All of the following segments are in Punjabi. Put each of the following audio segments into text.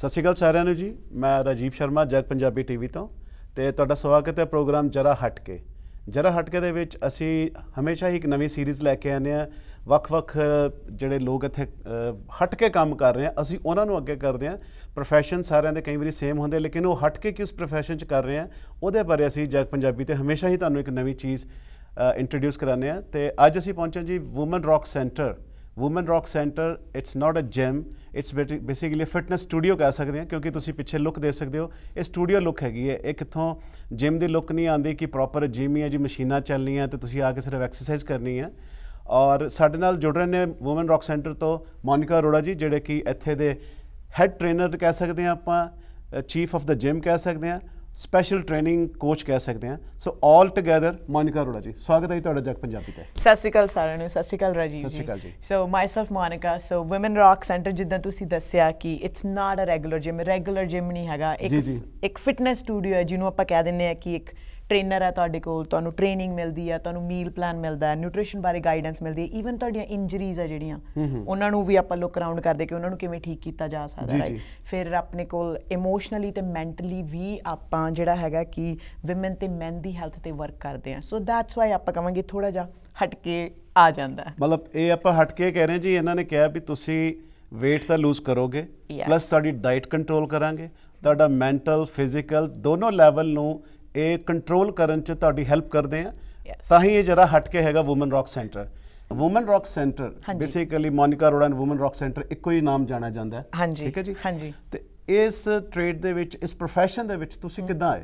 ਸਤਿ ਸ਼੍ਰੀ ਅਕਾਲ ਸਾਰਿਆਂ ਨੂੰ ਜੀ ਮੈਂ ਰਾਜੀਵ ਸ਼ਰਮਾ ਜਗ ਪੰਜਾਬੀ ਟੀਵੀ ਤੋਂ ਤੇ ਤੁਹਾਡਾ ਸਵਾਗਤ ਹੈ ਪ੍ਰੋਗਰਾਮ ਜਰਾ ਹਟ ਕੇ ਜਰਾ ਹਟ ਕੇ ਦੇ ਵਿੱਚ ਅਸੀਂ ਹਮੇਸ਼ਾ ਹੀ ਇੱਕ ਨਵੀਂ ਸੀਰੀਜ਼ ਲੈ ਕੇ ਆਨੇ ਆ ਵੱਖ-ਵੱਖ ਜਿਹੜੇ ਲੋਕ ਇੱਥੇ ਹਟ ਕੇ ਕੰਮ ਕਰ ਰਹੇ ਆ ਅਸੀਂ ਉਹਨਾਂ ਨੂੰ ਅੱਗੇ ਕਰਦੇ ਆ profession ਸਾਰਿਆਂ ਦੇ ਕਈ ਵਾਰੀ ਸੇਮ ਹੁੰਦੇ ਲੇਕਿਨ ਉਹ ਹਟ ਕੇ ਕਿਸ profession ਚ ਕਰ ਰਹੇ ਆ ਉਹਦੇ ਬਾਰੇ ਅਸੀਂ ਜਗ ਪੰਜਾਬੀ ਤੇ ਹਮੇਸ਼ਾ ਹੀ ਤੁਹਾਨੂੰ ਇੱਕ ਨਵੀਂ ਚੀਜ਼ ਇੰਟਰੋਡਿਊਸ ਕਰਾਨੇ ਆ ਤੇ ਅੱਜ ਅਸੀਂ ਪਹੁੰਚੇ ਜੀ Woman Rock Centre Woman Rock Centre it's not a gym it's basically fitness studio ਕਹਿ ਸਕਦੇ ਹਾਂ ਕਿਉਂਕਿ ਤੁਸੀਂ ਪਿੱਛੇ ਲੁੱਕ ਦੇ ਸਕਦੇ ਹੋ ਇਹ ਸਟੂਡੀਓ ਲੁੱਕ ਹੈਗੀ ਹੈ ਇਹ ਕਿੱਥੋਂ ਜਿਮ ਦੀ ਲੁੱਕ ਨਹੀਂ ਆਉਂਦੀ ਕਿ ਪ੍ਰੋਪਰ ਜਿਮ ਹੀ ਹੈ ਜੀ ਮਸ਼ੀਨਾਂ ਚੱਲਣੀਆਂ ਤੇ ਤੁਸੀਂ ਆ ਕੇ ਸਿਰਫ ਐਕਸਰਸਾਈਜ਼ ਕਰਨੀ ਹੈ ਔਰ ਸਾਡੇ ਨਾਲ ਜੁੜ ਰਹੇ ਨੇ ਵੂਮਨ ਰੌਕ ਸੈਂਟਰ ਤੋਂ ਮੋਨਿਕਾ ਅਰੋੜਾ ਜੀ ਜਿਹੜੇ ਕਿ ਇੱਥੇ ਦੇ ਹੈੱਡ ਟ੍ਰੇਨਰ ਕਹਿ ਸਕਦੇ ਹਾਂ ਆਪਾਂ ਚੀਫ ਆਫ ਦਾ ਜਿਮ ਕਹਿ ਸਕਦੇ ਹਾਂ ਸਪੈਸ਼ਲ ਟ੍ਰੇਨਿੰਗ ਕੋਚ ਕਹਿ ਸਕਦੇ ਹਾਂ ਸੋ ਆਲ ਟੁਗੇਦਰ ਮੋਨਿਕਾ ਰੋੜਾ ਜੀ ਸਵਾਗਤ ਹੈ ਤੁਹਾਡਾ ਜਗ ਪੰਜਾਬੀ ਤੇ ਸਤਿ ਸ਼੍ਰੀ ਅਕਾਲ ਸਾਰਿਆਂ ਨੂੰ ਸਤਿ ਸ਼੍ਰੀ ਅਕਾਲ ਰਾਜੀਵ ਜੀ ਸਤਿ ਸ਼੍ਰੀ ਅਕਾਲ ਜੀ so myself Monika so Woman Rock Centre ਜਿੱਦਾਂ ਤੁਸੀਂ ਦੱਸਿਆ ਕਿ it's not a regular gym regular gym ਨਹੀਂ ਹੈਗਾ ਇੱਕ ਇੱਕ ਫਿਟਨੈਸ ਸਟੂਡੀਓ ਹੈ ਜਿਹਨੂੰ ਆਪਾਂ ਕਹਿ ਦਿੰਦੇ ਆ ਕਿ ਇੱਕ ਟ੍ਰੇਨਰ ਹੈ ਤੁਹਾਡੇ ਕੋਲ ਤੁਹਾਨੂੰ ਟ੍ਰੇਨਿੰਗ ਮਿਲਦੀ ਹੈ ਤੁਹਾਨੂੰ ਮੀਲ ਪਲਾਨ ਮਿਲਦਾ ਹੈ ਨਿਊਟ੍ਰੀਸ਼ਨ ਬਾਰੇ ਗਾਈਡੈਂਸ ਮਿਲਦੀ ਹੈ ਈਵਨ ਤੁਹਾਡੀਆਂ ਇੰਜਰੀਜ਼ ਆ ਜਿਹੜੀਆਂ ਉਹਨਾਂ ਨੂੰ ਵੀ ਆਪਾਂ ਲੁੱਕ ਅਰਾਊਂਡ ਕਰਦੇ ਕਿ ਉਹਨਾਂ ਨੂੰ ਕਿਵੇਂ ਠੀਕ ਕੀਤਾ ਜਾ ਸਕਦਾ ਹੈ ਫਿਰ ਆਪਣੇ ਕੋਲ ਇਮੋਸ਼ਨਲੀ ਤੇ ਮੈਂਟਲੀ ਵੀ ਆਪਾਂ ਜਿਹੜਾ ਹੈਗਾ ਕਿ ਔਮਨ ਤੇ ਮੈਨ ਦੀ ਹੈਲਥ ਤੇ ਵਰਕ ਕਰਦੇ ਆ ਸੋ ਦੈਟਸ ਵਾਈ ਆਪਾਂ ਕਵਾਂਗੇ ਥੋੜਾ ਜਿਹਾ ਹਟ ਕੇ ਆ ਜਾਂਦਾ ਮਤਲਬ ਇਹ ਆਪਾਂ ਹਟ ਕੇ ਕਹਿ ਰਹੇ ਜੀ ਇਹਨਾਂ ਨੇ ਕਿਹਾ ਵੀ ਤੁਸੀਂ weight ਤਾਂ ਲੂਜ਼ ਕਰੋਗੇ ਪਲੱਸ ਤੁਹਾਡੀ ਡਾਈਟ ਕੰਟਰੋਲ ਕਰਾਂਗੇ ਤੁਹਾਡਾ ਮੈਂਟਲ ਫਿਜ਼ੀਕਲ ਦੋਨੋਂ ਲੈਵਲ ਨੂੰ ਇਹ ਕੰਟਰੋਲ ਕਰਨ 'ਚ ਤੁਹਾਡੀ ਹੈਲਪ ਕਰਦੇ ਆ ਤਾਂ ਹੀ ਇਹ ਜਰਾ ਹਟ ਕੇ ਹੈਗਾ Woman Rock Centre Woman Rock Centre basically Monika Arora and Woman Rock Centre ਇੱਕੋ ਹੀ ਨਾਮ ਜਾਣਿਆ ਜਾਂਦਾ ਹੈ ਠੀਕ ਹੈ ਜੀ ਹਾਂਜੀ ਤੇ ਇਸ ਟ੍ਰੇਡ ਦੇ ਵਿੱਚ ਇਸ profession ਦੇ ਵਿੱਚ ਤੁਸੀਂ ਕਿੱਦਾਂ ਆਏ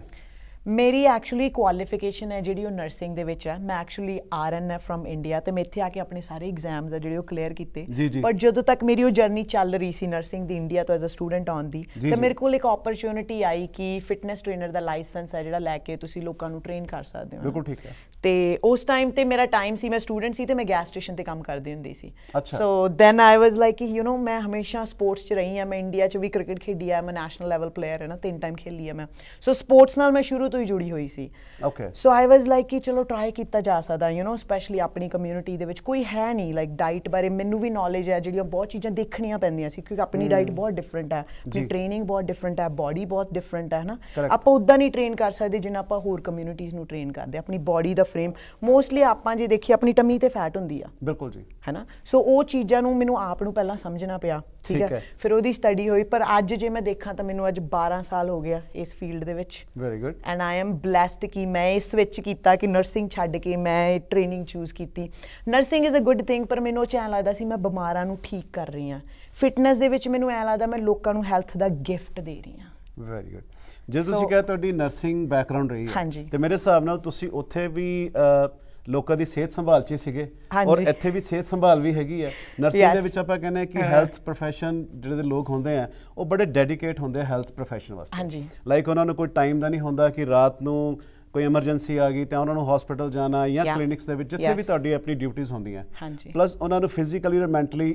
ਮੇਰੀ ਐਕਚੁਅਲੀ ਕੁਆਲੀਫਿਕੇਸ਼ਨ ਹੈ ਜਿਹੜੀ ਉਹ ਨਰਸਿੰਗ ਦੇ ਵਿੱਚ ਹੈ ਮੈਂ ਐਕਚੁਅਲੀ ਆਰਐਨ ਹੈ ਫਰਮ ਇੰਡੀਆ ਤੇ ਮੈਂ ਇੱਥੇ ਆ ਕੇ ਆਪਣੇ ਸਾਰੇ ਐਗਜ਼ਾਮਸ ਆ ਜਿਹੜੇ ਉਹ ਕਲੀਅਰ ਕੀਤੇ ਪਰ ਜਦੋਂ ਤੱਕ ਮੇਰੀ ਉਹ ਜਰਨੀ ਚੱਲ ਰਹੀ ਸੀ ਨਰਸਿੰਗ ਦੀ ਇੰਡੀਆ ਤੋਂ ਐਜ਼ ਅ ਸਟੂਡੈਂਟ ਆਨ ਦੀ ਤੇ ਮੇਰੇ ਕੋਲ ਇੱਕ ਓਪਰਚ्युनिटी ਆਈ ਕਿ ਫਿਟਨੈਸ ਟ੍ਰੇਨਰ ਦਾ ਲਾਇਸੈਂਸ ਹੈ ਜਿਹੜਾ ਲੈ ਕੇ ਤੁਸੀਂ ਲੋਕਾਂ ਨੂੰ ਟ੍ਰੇਨ ਕਰ ਸਕਦੇ ਹੋ ਬਿਲਕੁਲ ਠੀਕ ਹੈ ਤੇ ਉਸ ਟਾਈਮ ਤੇ ਮੇਰਾ ਟਾਈਮ ਸੀ ਮੈਂ ਸਟੂਡੈਂਟ ਸੀ ਤੇ ਮੈਂ ਗੈਸ ਸਟੇਸ਼ਨ ਤੇ ਕੰਮ ਕਰਦੀ ਹੁੰਦੀ ਸੀ so then I was like you know ਮੈਂ ਹਮੇਸ਼ਾ ਸਪੋਰਟਸ 'ਚ ਰਹੀ ਹਾਂ ਮੈਂ ਇੰਡੀਆ 'ਚ ਵੀ ਕ੍ਰਿਕਟ ਖੇਡੀ ਆ ਮੈਂ ਨੈਸ਼ਨਲ ਲੈਵਲ ਪਲੇਅਰ ਹੈ ਨਾ ਤਿੰਨ ਟਾਈਮ ਖੇਲੀ ਆ ਮੈਂ ਸੋ ਸਪੋਰਟਸ ਨਾਲ ਮੈਂ ਸ਼ੁਰੂ ਤੋਂ ਹੀ ਜੁੜੀ ਹੋਈ ਸੀ okay so I was like ਕਿ ਚਲੋ ਟਰਾਈ ਕੀਤਾ ਜਾ ਸਕਦਾ ਯੂ نو ਸਪੈਸ਼ਲੀ ਆਪਣੀ ਕਮਿਊਨਿਟੀ ਦੇ ਵਿੱਚ ਕੋਈ ਹੈ ਨਹੀਂ ਲਾਈਕ ਡਾਈਟ ਬਾਰੇ ਮੈਨੂੰ ਵੀ ਨੋਲੇਜ ਹੈ ਜਿਹੜੀਆਂ ਬਹੁਤ ਚੀਜ਼ਾਂ ਦੇਖਣੀਆਂ ਪੈਂਦੀਆਂ ਸੀ ਕਿਉਂਕਿ ਆਪਣੀ ਡਾਈਟ mm. ਬਹੁਤ ਡਿਫਰੈਂਟ ਹੈ ਆਪਣੀ ਟ੍ਰੇਨਿੰਗ ਬਹੁਤ ਡਿਫਰੈਂਟ ਹੈ ਬਾਡੀ ਬਹੁਤ ਡਿਫਰੈਂਟ ਹੈ ਨਾ ਆਪਾਂ ਉਦਾਂ ਨਹੀਂ ਟ੍ਰੇਨ ਕਰ ਸਕਦੇ ਜਿੰਨਾ ਆਪਾਂ ਹੋਰ ਕਮਿਊਨਿਟੀਆਂ ਨੂੰ ਟ੍ਰੇਨ ਕਰਦੇ ਆਪਣੀ ਬਾਡੀ ਦਾ ਫਰੇਮ ਮੋਸਟਲੀ ਆਪਾਂ ਜੇ ਦੇਖੀ ਆਪਣੀ ਟਮੀ ਤੇ ਫੈਟ ਹੁੰਦੀ ਆ ਬਿਲਕੁਲ ਜੀ ਹੈਨਾ ਸੋ ਉਹ ਚੀਜ਼ਾਂ ਨੂੰ ਮੈਨੂੰ ਆਪ ਨੂੰ ਪਹਿਲਾਂ ਸਮਝਣਾ ਪਿਆ ਠੀਕ ਹੈ ਫਿਰ ਉਹਦੀ ਸਟੱਡੀ ਹੋਈ ਪਰ ਅੱਜ ਜੇ ਮੈਂ ਦੇਖਾਂ ਤਾਂ ਮੈਨੂੰ ਅੱਜ 12 ਸਾਲ ਹੋ ਗਿਆ ਇਸ ਫੀਲਡ ਦੇ ਵਿੱਚ very good and I am blessed ਕਿ ਮੈਂ ਇਸ ਵਿੱਚ ਕੀਤਾ ਕਿ ਨਰਸਿੰਗ ਛੱਡ ਕੇ ਮੈਂ ਟ੍ਰੇਨਿੰਗ ਚੂਜ਼ ਕੀਤੀ nursing is a good thing ਪਰ ਮੈਨੂੰ ਚੈਨ ਲੱਗਦਾ ਸੀ ਮੈਂ ਬਿਮਾਰਾਂ ਨੂੰ ਠੀਕ ਕਰ ਰਹੀ ਹਾਂ ਫਿਟਨੈਸ ਦੇ ਵਿੱਚ ਮੈਨੂੰ ਐ ਲੱਗਦਾ ਮੈਂ ਲੋਕਾਂ ਨੂੰ ਹੈਲਥ ਦਾ ਗਿਫਟ ਦੇ ਰਹੀ ਹਾਂ ਵੈਰੀ ਗੁੱਡ ਜੇ ਤੁਸੀਂ ਕਹੇ ਤੁਹਾਡੀ ਨਰਸਿੰਗ ਬੈਕਗ੍ਰਾਉਂਡ ਰਹੀ ਹੈ ਤੇ ਮੇਰੇ ਹਿਸਾਬ ਨਾਲ ਤੁਸੀਂ ਉੱਥੇ ਵੀ ਲੋਕਾਂ ਦੀ ਸਿਹਤ ਸੰਭਾਲ 'ਚ ਸੀਗੇ ਔਰ ਇੱਥੇ ਵੀ ਸਿਹਤ ਸੰਭਾਲ ਵੀ ਹੈਗੀ ਹੈ ਨਰਸਿੰਗ ਦੇ ਵਿੱਚ ਆਪਾਂ ਕਹਿੰਦੇ ਆ ਕਿ ਹੈਲਥ profession ਜਿਹੜੇ ਦੇ ਲੋਕ ਹੁੰਦੇ ਆ ਉਹ ਬੜੇ ਡੈਡੀਕੇਟ ਹੁੰਦੇ ਆ ਹੈਲਥ profession ਵਾਸਤੇ ਲਾਈਕ ਉਹਨਾਂ ਨੂੰ ਕੋਈ ਟਾਈਮ ਦਾ ਨਹੀਂ ਹੁੰਦਾ ਕਿ ਰਾਤ ਨੂੰ ਕੋਈ ਐਮਰਜੈਂਸੀ ਆ ਗਈ ਤਾਂ ਉਹਨਾਂ ਨੂੰ ਹਸਪੀਟਲ ਜਾਣਾ ਜਾਂ ਕਲੀਨਿਕਸ ਦੇ ਵਿੱਚ ਜਿੱਥੇ ਵੀ ਤੁਹਾਡੀ ਆਪਣੀ ਡਿਊਟੀਆਂ ਹੁੰਦੀਆਂ ਪਲੱਸ ਉਹਨਾਂ ਨੂੰ ਫਿਜ਼ੀਕਲੀ ਤੇ ਮੈਂਟਲੀ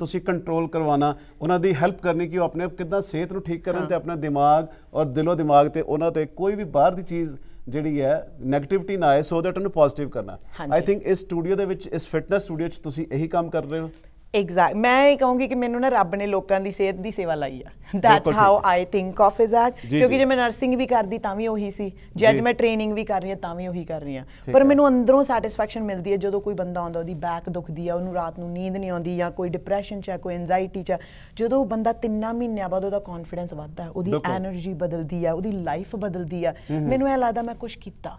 ਤੁਸੀਂ ਕੰਟਰੋਲ ਕਰਵਾਉਣਾ ਉਹਨਾਂ ਦੀ ਹੈਲਪ ਕਰਨੀ ਕਿ ਉਹ ਆਪਣੇ ਆਪ ਕਿਦਾਂ ਸਿਹਤ ਨੂੰ ਠੀਕ ਕਰਨ ਤੇ ਆਪਣਾ ਦਿਮਾਗ ਔਰ ਦਿਲੋ ਦਿਮਾਗ ਤੇ ਉਹਨਾਂ ਤੇ ਕੋਈ ਵੀ ਬਾਹਰ ਦੀ ਚੀਜ਼ ਜਿਹੜੀ ਹੈ 네ਗੇਟਿਵਿਟੀ ਨਾ ਆਏ ਸੋ ਦੈਟ ਉਹਨੂੰ ਪੋਜ਼ਿਟਿਵ ਕਰਨਾ ਆਈ ਥਿੰਕ ਇਸ ਸਟੂਡੀਓ ਦੇ ਵਿੱਚ ਇਸ ਫਿਟਨੈਸ ਸਟੂਡੀਓ 'ਚ ਤੁਸੀਂ ਇਹੀ ਕੰਮ ਕਰ ਰਹੇ ਹੋ ਐਗਜ਼ੈਕਟ ਮੈਂ ਇਹ ਕਹੂੰਗੀ ਕਿ ਮੈਨੂੰ ਨਾ ਰੱਬ ਨੇ ਲੋਕਾਂ ਦੀ ਸਿਹਤ ਦੀ ਸੇਵਾ ਲਈ ਆ that's how I think of is that ਕਿਉਂਕਿ ਜੇ ਮੈਂ ਨਰਸਿੰਗ ਵੀ ਕਰਦੀ ਤਾਂ ਵੀ ਉਹੀ ਸੀ ਜੇ ਅੱਜ ਮੈਂ ਟ੍ਰੇਨਿੰਗ ਵੀ ਕਰ ਰਹੀ ਹਾਂ ਤਾਂ ਵੀ ਉਹੀ ਕਰ ਰਹੀ ਹਾਂ ਪਰ ਮੈਨੂੰ ਅੰਦਰੋਂ ਸੈਟੀਸਫੈਕਸ਼ਨ ਮਿਲਦੀ ਹੈ ਜਦੋਂ ਕੋਈ ਬੰਦਾ ਆਉਂਦਾ ਉਹਦੀ ਬੈਕ ਦੁਖਦੀ ਆ ਉਹਨੂੰ ਰਾਤ ਨੂੰ ਨੀਂਦ ਨਹੀਂ ਆਉਂਦੀ ਜਾਂ ਕੋਈ ਡਿਪਰੈਸ਼ਨ ਚ ਆ ਕੋਈ ਐਂਜ਼ਾਇਟੀ ਚ ਜਦੋਂ ਉਹ ਬੰਦਾ ਤਿੰਨਾਂ ਮਹੀਨਿਆਂ ਬਾਅਦ ਉਹਦਾ ਕੌਨਫੀਡੈਂਸ ਵੱਧਦਾ ਉਹਦੀ એનર્ਜੀ ਬਦਲਦੀ ਆ ਉਹਦੀ ਲਾਈਫ ਬਦਲਦੀ ਆ ਮੈਨੂੰ ਇਹ ਲੱਗਦਾ ਮੈਂ ਕੁਝ ਕੀਤਾ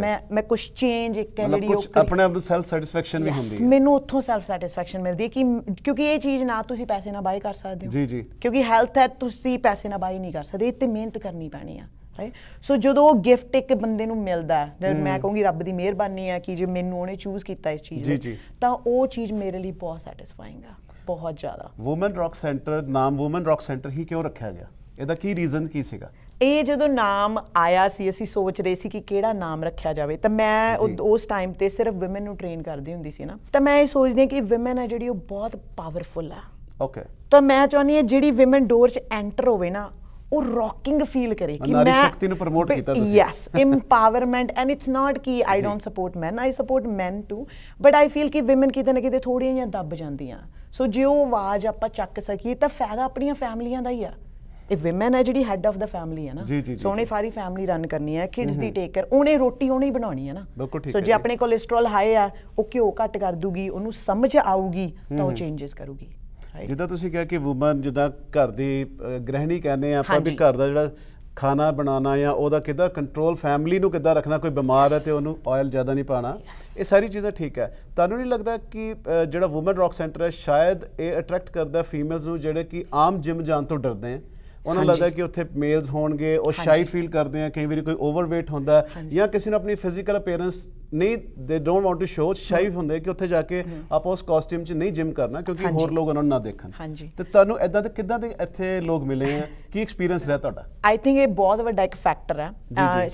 ਮੈਂ ਮੈਂ ਕੁਝ ਚੇਂਜ ਇੱਕ ਕਹਿ ਲਈ ਉਹ ਆਪਣੇ ਆਪ ਨੂੰ ਸੈਲਫ ਸੈਟੀਸਫੈਕਸ਼ਨ ਵੀ ਹੁੰਦੀ ਹੈ ਮੈਨੂੰ ਉੱਥੋਂ ਸੈਲਫ ਸੈਟੀਸਫੈਕਸ਼ਨ ਮਿਲਦੀ ਹੈ ਕਿ ਕਿਉਂਕਿ ਇਹ ਚੀਜ਼ ਨਾ ਤੁਸੀਂ ਪੈਸੇ ਨਾਲ ਬਾਈ ਕਰ ਸਕਦੇ ਹੋ ਜੀ ਜੀ ਕਿਉਂਕਿ ਹੈਲਥ ਹੈ ਤੁਸੀਂ ਪੈਸੇ ਨਾਲ ਬਾਈ ਨਹੀਂ ਕਰ ਸਕਦੇ ਤੇ ਮਿਹਨਤ ਕਰਨੀ ਪੈਣੀ ਆ ਰਾਈਟ ਸੋ ਜਦੋਂ ਉਹ ਗਿਫਟ ਇੱਕ ਬੰਦੇ ਨੂੰ ਮਿਲਦਾ ਮੈਂ ਕਹੂੰਗੀ ਰੱਬ ਦੀ ਮਿਹਰਬਾਨੀ ਹੈ ਕਿ ਜੇ ਮੈਨੂੰ ਉਹਨੇ ਚੂਜ਼ ਕੀਤਾ ਇਸ ਚੀਜ਼ ਨੂੰ ਤਾਂ ਉਹ ਚੀਜ਼ ਮੇਰੇ ਲਈ ਬਹੁਤ ਸੈਟੀਸਫਾਈਂਗ ਆ ਬਹੁਤ ਜ਼ਿਆਦਾ ਔਮਨ ਰੌਕ ਸੈਂਟਰ ਨਾਮ ਔਮਨ ਰੌਕ ਸੈਂਟਰ ਹੀ ਕਿਉਂ ਰੱਖਿਆ ਗਿਆ ਇਹਦਾ ਕੀ ਰੀਜ਼ਨ ਕੀ ਸੀਗਾ ਇਹ ਜਦੋਂ ਨਾਮ ਆਇਆ ਸੀ ਅਸੀਂ ਸੋਚ ਰਹੇ ਸੀ ਕਿ ਕਿਹੜਾ ਨਾਮ ਰੱਖਿਆ ਜਾਵੇ ਤਾਂ ਮੈਂ ਉਸ ਟਾਈਮ ਤੇ ਸਿਰਫ ਔਮਨ ਨੂੰ ਟ੍ਰੇਨ ਕਰਦੀ ਹੁੰਦੀ ਸੀ ਨਾ ਤਾਂ ਮੈਂ ਇਹ ਸੋਚਦੀ ਹਾਂ ਕਿ ਔਮਨ ਹੈ ਜਿਹੜੀ ਉਹ ਬਹੁਤ ਪਾਵਰਫੁਲ ਆ ਓਕੇ ਤਾਂ ਮੈਂ ਚਾਹੁੰਦੀ ਹਾਂ ਜਿਹੜੀ ਔਮਨ ਡੋਰ 'ਚ ਐਂਟਰ ਹੋਵੇ ਨਾ ਉਹ ਰੌਕਿੰਗ ਫੀਲ ਕਰੇ ਕਿ ਮੈਂ ਨਾਰੀ ਸ਼ਕਤੀ ਨੂੰ ਪ੍ਰਮੋਟ ਕੀਤਾ ਤੁਸੀਂ yes empowerment and it's not ਕਿ I don't support men I support men too but I feel ਕਿ ਔਮਨ ਕਿਤੇ ਨਾ ਕਿਤੇ ਥੋੜੀਆਂ ਜਾਂ ਦੱਬ ਜਾਂਦੀਆਂ ਸੋ ਜੇ ਉਹ ਆਵਾਜ਼ ਆਪਾਂ ਚੱਕ ਸਕੀਏ ਤਾਂ ਫਾਇਦਾ ਆਪਣੀਆਂ ਫੈਮਲੀਆਂ ਦਾ ਹੀ ਆ ਇਹ ਔਮਨ ਹੈ ਜਿਹੜੀ ਹੈੱਡ ਆਫ ਦਾ ਫੈਮਿਲੀ ਹੈ ਨਾ ਸੋ ਉਹਨੇ ਸਾਰੀ ਫੈਮਿਲੀ ਰਨ ਕਰਨੀ ਹੈ ਕਿਡਸ ਦੀ ਟੇਕਰ ਉਹਨੇ ਰੋਟੀ ਉਹਨੇ ਹੀ ਬਣਾਉਣੀ ਹੈ ਨਾ ਸੋ ਜੇ ਆਪਣੇ ਕੋਲੇਸਟ੍ਰੋਲ ਹਾਈ ਆ ਉਹ ਕਿਉਂ ਘੱਟ ਕਰ ਦੂਗੀ ਉਹਨੂੰ ਸਮਝ ਆਊਗੀ ਤਾਂ ਉਹ ਚੇਂਜਸ ਕਰੂਗੀ ਜਿੱਦਾਂ ਤੁਸੀਂ ਕਿਹਾ ਕਿ ਔਮਨ ਜਿੱਦਾਂ ਘਰ ਦੀ ਗ੍ਰਹਿਣੀ ਕਹਿੰਦੇ ਆ ਆਪਾਂ ਵੀ ਘਰ ਦਾ ਜਿਹੜਾ ਖਾਣਾ ਬਣਾਉਣਾ ਜਾਂ ਉਹਦਾ ਕਿਦਾਂ ਕੰਟਰੋਲ ਫੈਮਿਲੀ ਨੂੰ ਕਿਦਾਂ ਰੱਖਣਾ ਕੋਈ ਬਿਮਾਰ ਹੈ ਤੇ ਉਹਨੂੰ ਆਇਲ ਜ਼ਿਆਦਾ ਨਹੀਂ ਪਾਣਾ ਇਹ ਸਾਰੀ ਚੀਜ਼ਾਂ ਠੀਕ ਹੈ ਤੁਹਾਨੂੰ ਨਹੀਂ ਲੱਗਦਾ ਕਿ ਜਿਹੜਾ ਔਮਨ ਰੌਕ ਸੈਂਟਰ ਹੈ ਸ਼ਾਇਦ ਇਹ ਅਟਰੈਕਟ ਕਰਦਾ ਫੀਮੇਲਸ ਨੂੰ ਜਿਹੜੇ ਕਿ ਆਮ ਜਿਮ ਜਾਣ ਤੋਂ ਡਰਦੇ ਆ ਉਹਨਾਂ ਲੱਗਦਾ ਕਿ ਉੱਥੇ ਮੇਲਸ ਹੋਣਗੇ ਉਹ ਸ਼ਾਈ ਫੀਲ ਕਰਦੇ ਆ ਕਈ ਵਾਰੀ ਕੋਈ ਓਵਰਵੇਟ ਹੁੰਦਾ ਜਾਂ ਕਿਸੇ ਨੂੰ ਆਪਣੀ ਫਿਜ਼ੀਕਲ ਅਪੀਅਰੈਂਸ ਨਹੀਂ they don't want to show shy ਹੁੰਦੇ ਕਿ ਉੱਥੇ ਜਾ ਕੇ ਆਪਾਂ ਉਸ ਕਾਸਟਿਊਮ 'ਚ ਨਹੀਂ ਜਿਮ ਕਰਨਾ ਕਿਉਂਕਿ ਹੋਰ ਲੋਕ ਉਹਨਾਂ ਨੂੰ ਨਾ ਦੇਖਣ ਤੇ ਤੁਹਾਨੂੰ ਇਦਾਂ ਦੇ ਕਿੱਦਾਂ ਦੇ ਇੱਥੇ ਲੋਕ ਮਿਲੇ ਆ ਕੀ ਐਕਸਪੀਰੀਅੰਸ ਰਿਹਾ ਤੁਹਾਡਾ ਆਈ ਥਿੰਕ ਇਹ ਬਹੁਤ ਵੱਡਾ ਇੱਕ ਫੈਕਟਰ ਹੈ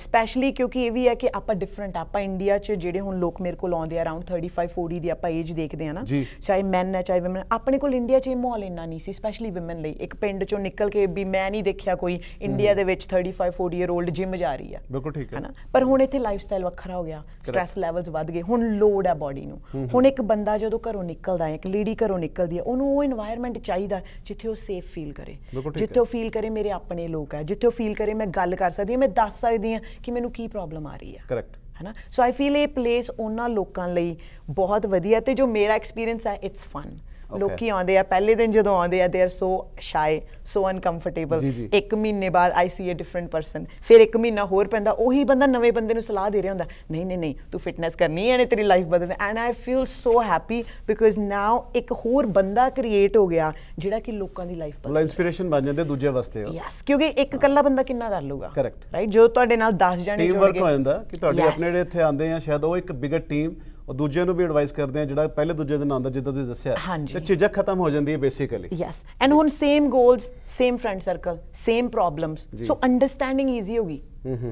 ਸਪੈਸ਼ਲੀ ਕਿਉਂਕਿ ਇਹ ਵੀ ਹੈ ਕਿ ਆਪਾਂ ਡਿਫਰੈਂਟ ਆਪਾਂ ਇੰਡੀਆ 'ਚ ਜਿਹੜੇ ਹੁਣ ਲੋਕ ਮੇਰੇ ਕੋਲ ਆਉਂਦੇ ਆ ਅਰਾਊਂਡ 35 40 ਦੀ ਆਪਾਂ ਏਜ ਦੇਖਦੇ ਆ ਨਾ ਚਾਹੇ ਮੈਨ ਹੈ ਚਾਹੇ ਔਮਨ ਆਪਣੇ ਕੋਲ ਇੰਡੀਆ 'ਚ ਇਹ ਮਾਹੌਲ ਇੰਨਾ ਨਹੀਂ ਸੀ ਸਪੈਸ਼ਲੀ ਔਮਨ ਲਈ ਇੱਕ ਪਿੰਡ 'ਚੋਂ ਨਿਕਲ ਕੇ ਵੀ ਮੈਂ ਨਹੀਂ ਦੇਖਿਆ ਕੋਈ ਇੰਡੀਆ ਦੇ ਵਿੱਚ 35 40 ਇਅਰ 올ਡ ਜਿਮ ਜਾ ਰਹੀ ਆ ਬਿਲਕੁਲ ਠੀਕ ਹੈ ਪਰ ਹੁਣ ਇੱਥੇ ਵੱਖਰਾ ਹੋ ਗਿਆ ਸਟ्रेस ਲੈਵਲਸ ਵੱਧ ਗਏ ਹੁਣ ਲੋਡ ਹੈ ਬਾਡੀ ਨੂੰ ਹੁਣ ਇੱਕ ਬੰਦਾ ਜਦੋਂ ਘਰੋਂ ਨਿਕਲਦਾ ਹੈ ਇੱਕ ਲੇਡੀ ਘਰੋਂ ਨਿਕਲਦੀ ਹੈ ਉਹਨੂੰ ਉਹ এনवायरमेंट ਚਾਹੀਦਾ ਜਿੱਥੇ ਉਹ ਸੇਫ ਫੀਲ ਕਰੇ ਜਿੱਥੇ ਉਹ ਫੀਲ ਕਰੇ ਮੇਰੇ ਆਪਣੇ ਲੋਕ ਹੈ ਜਿੱਥੇ ਉਹ ਫੀਲ ਕਰੇ ਮੈਂ ਗੱਲ ਕਰ ਸਕਦੀ ਹਾਂ ਮੈਂ ਦੱਸ ਸਕਦੀ ਹਾਂ ਕਿ ਮੈਨੂੰ ਕੀ ਪ੍ਰੋਬਲਮ ਆ ਰਹੀ ਹੈ ਕਰੈਕਟ ਹੈਨਾ ਸੋ ਆਈ ਫੀਲ ਇਹ ਪਲੇਸ ਉਹਨਾਂ ਲੋਕਾਂ ਲਈ ਬਹੁਤ ਵਧੀਆ ਤੇ ਜੋ ਮੇਰਾ ਐਕਸਪੀਰੀਅੰਸ ਹੈ ਇਟਸ ਫਨ ਲੋਕੀ ਆਉਂਦੇ ਆ ਪਹਿਲੇ ਦਿਨ ਜਦੋਂ ਆਉਂਦੇ ਆ they are so ਸ਼ਾਈ so uncomfortable ਇੱਕ ਮਹੀਨੇ ਬਾਅਦ ਆਈ ਸੀ ਅ ਡਿਫਰੈਂਟ ਪਰਸਨ ਫਿਰ ਇੱਕ ਮਹੀਨਾ ਹੋਰ ਪੈਂਦਾ ਉਹੀ ਬੰਦਾ ਨਵੇਂ ਬੰਦੇ ਨੂੰ ਸਲਾਹ ਦੇ ਰਿਹਾ ਹੁੰਦਾ ਨਹੀਂ ਨਹੀਂ ਨਹੀਂ ਤੂੰ ਫਿਟਨੈਸ ਕਰਨੀ ਹੈ ਨੇ ਤੇਰੀ ਲਾਈਫ ਬਦਲਣੀ and I feel so happy because now ਇੱਕ ਹੋਰ ਬੰਦਾ ਕ੍ਰੀਏਟ ਹੋ ਗਿਆ ਜਿਹੜਾ ਕਿ ਲੋਕਾਂ ਦੀ ਲਾਈਫ ਬਦਲ ਇਨਸਪੀਰੇਸ਼ਨ ਬਣ ਜਾਂਦੇ ਦੂਜੇ ਵਾਸਤੇ ਯੈਸ ਕਿਉਂਕਿ ਇੱਕ ਇਕੱਲਾ ਬੰਦਾ ਕਿੰਨਾ ਕਰ ਲੂਗਾ ਕਰੈਕਟ ਰਾਈਟ ਜੋ ਤੁਹਾਡੇ ਨਾਲ 10 ਜਣੇ ਜੁੜ ਗਏ ਟੀਮ ਵਰਕ ਹੋ ਜਾਂਦਾ ਕਿ ਤੁਹਾਡੇ ਆਪਣੇ ਜਿਹੜੇ ਇੱਥੇ ਆਉਂਦੇ ਆ ਸ਼ਾਇਦ ਉਹ ਇੱਕ ਬਿਗਰ ਟੀਮ ਔਰ ਦੂਜਿਆਂ ਨੂੰ ਵੀ ਐਡਵਾਈਸ ਕਰਦੇ ਆ ਜਿਹੜਾ ਪਹਿਲੇ ਦੂਜੇ ਦਿਨ ਆਉਂਦਾ ਜਿੱਦਾਂ ਤੁਸੀਂ ਦੱਸਿਆ ਤੇ ਚੀਜ਼ਾਂ ਖਤਮ ਹੋ ਜਾਂਦੀ ਹੈ ਬੇਸਿਕਲੀ ਯੈਸ ਐਂਡ ਹੁਣ same goals same friend circle same problems so understanding easy ਹੋਗੀ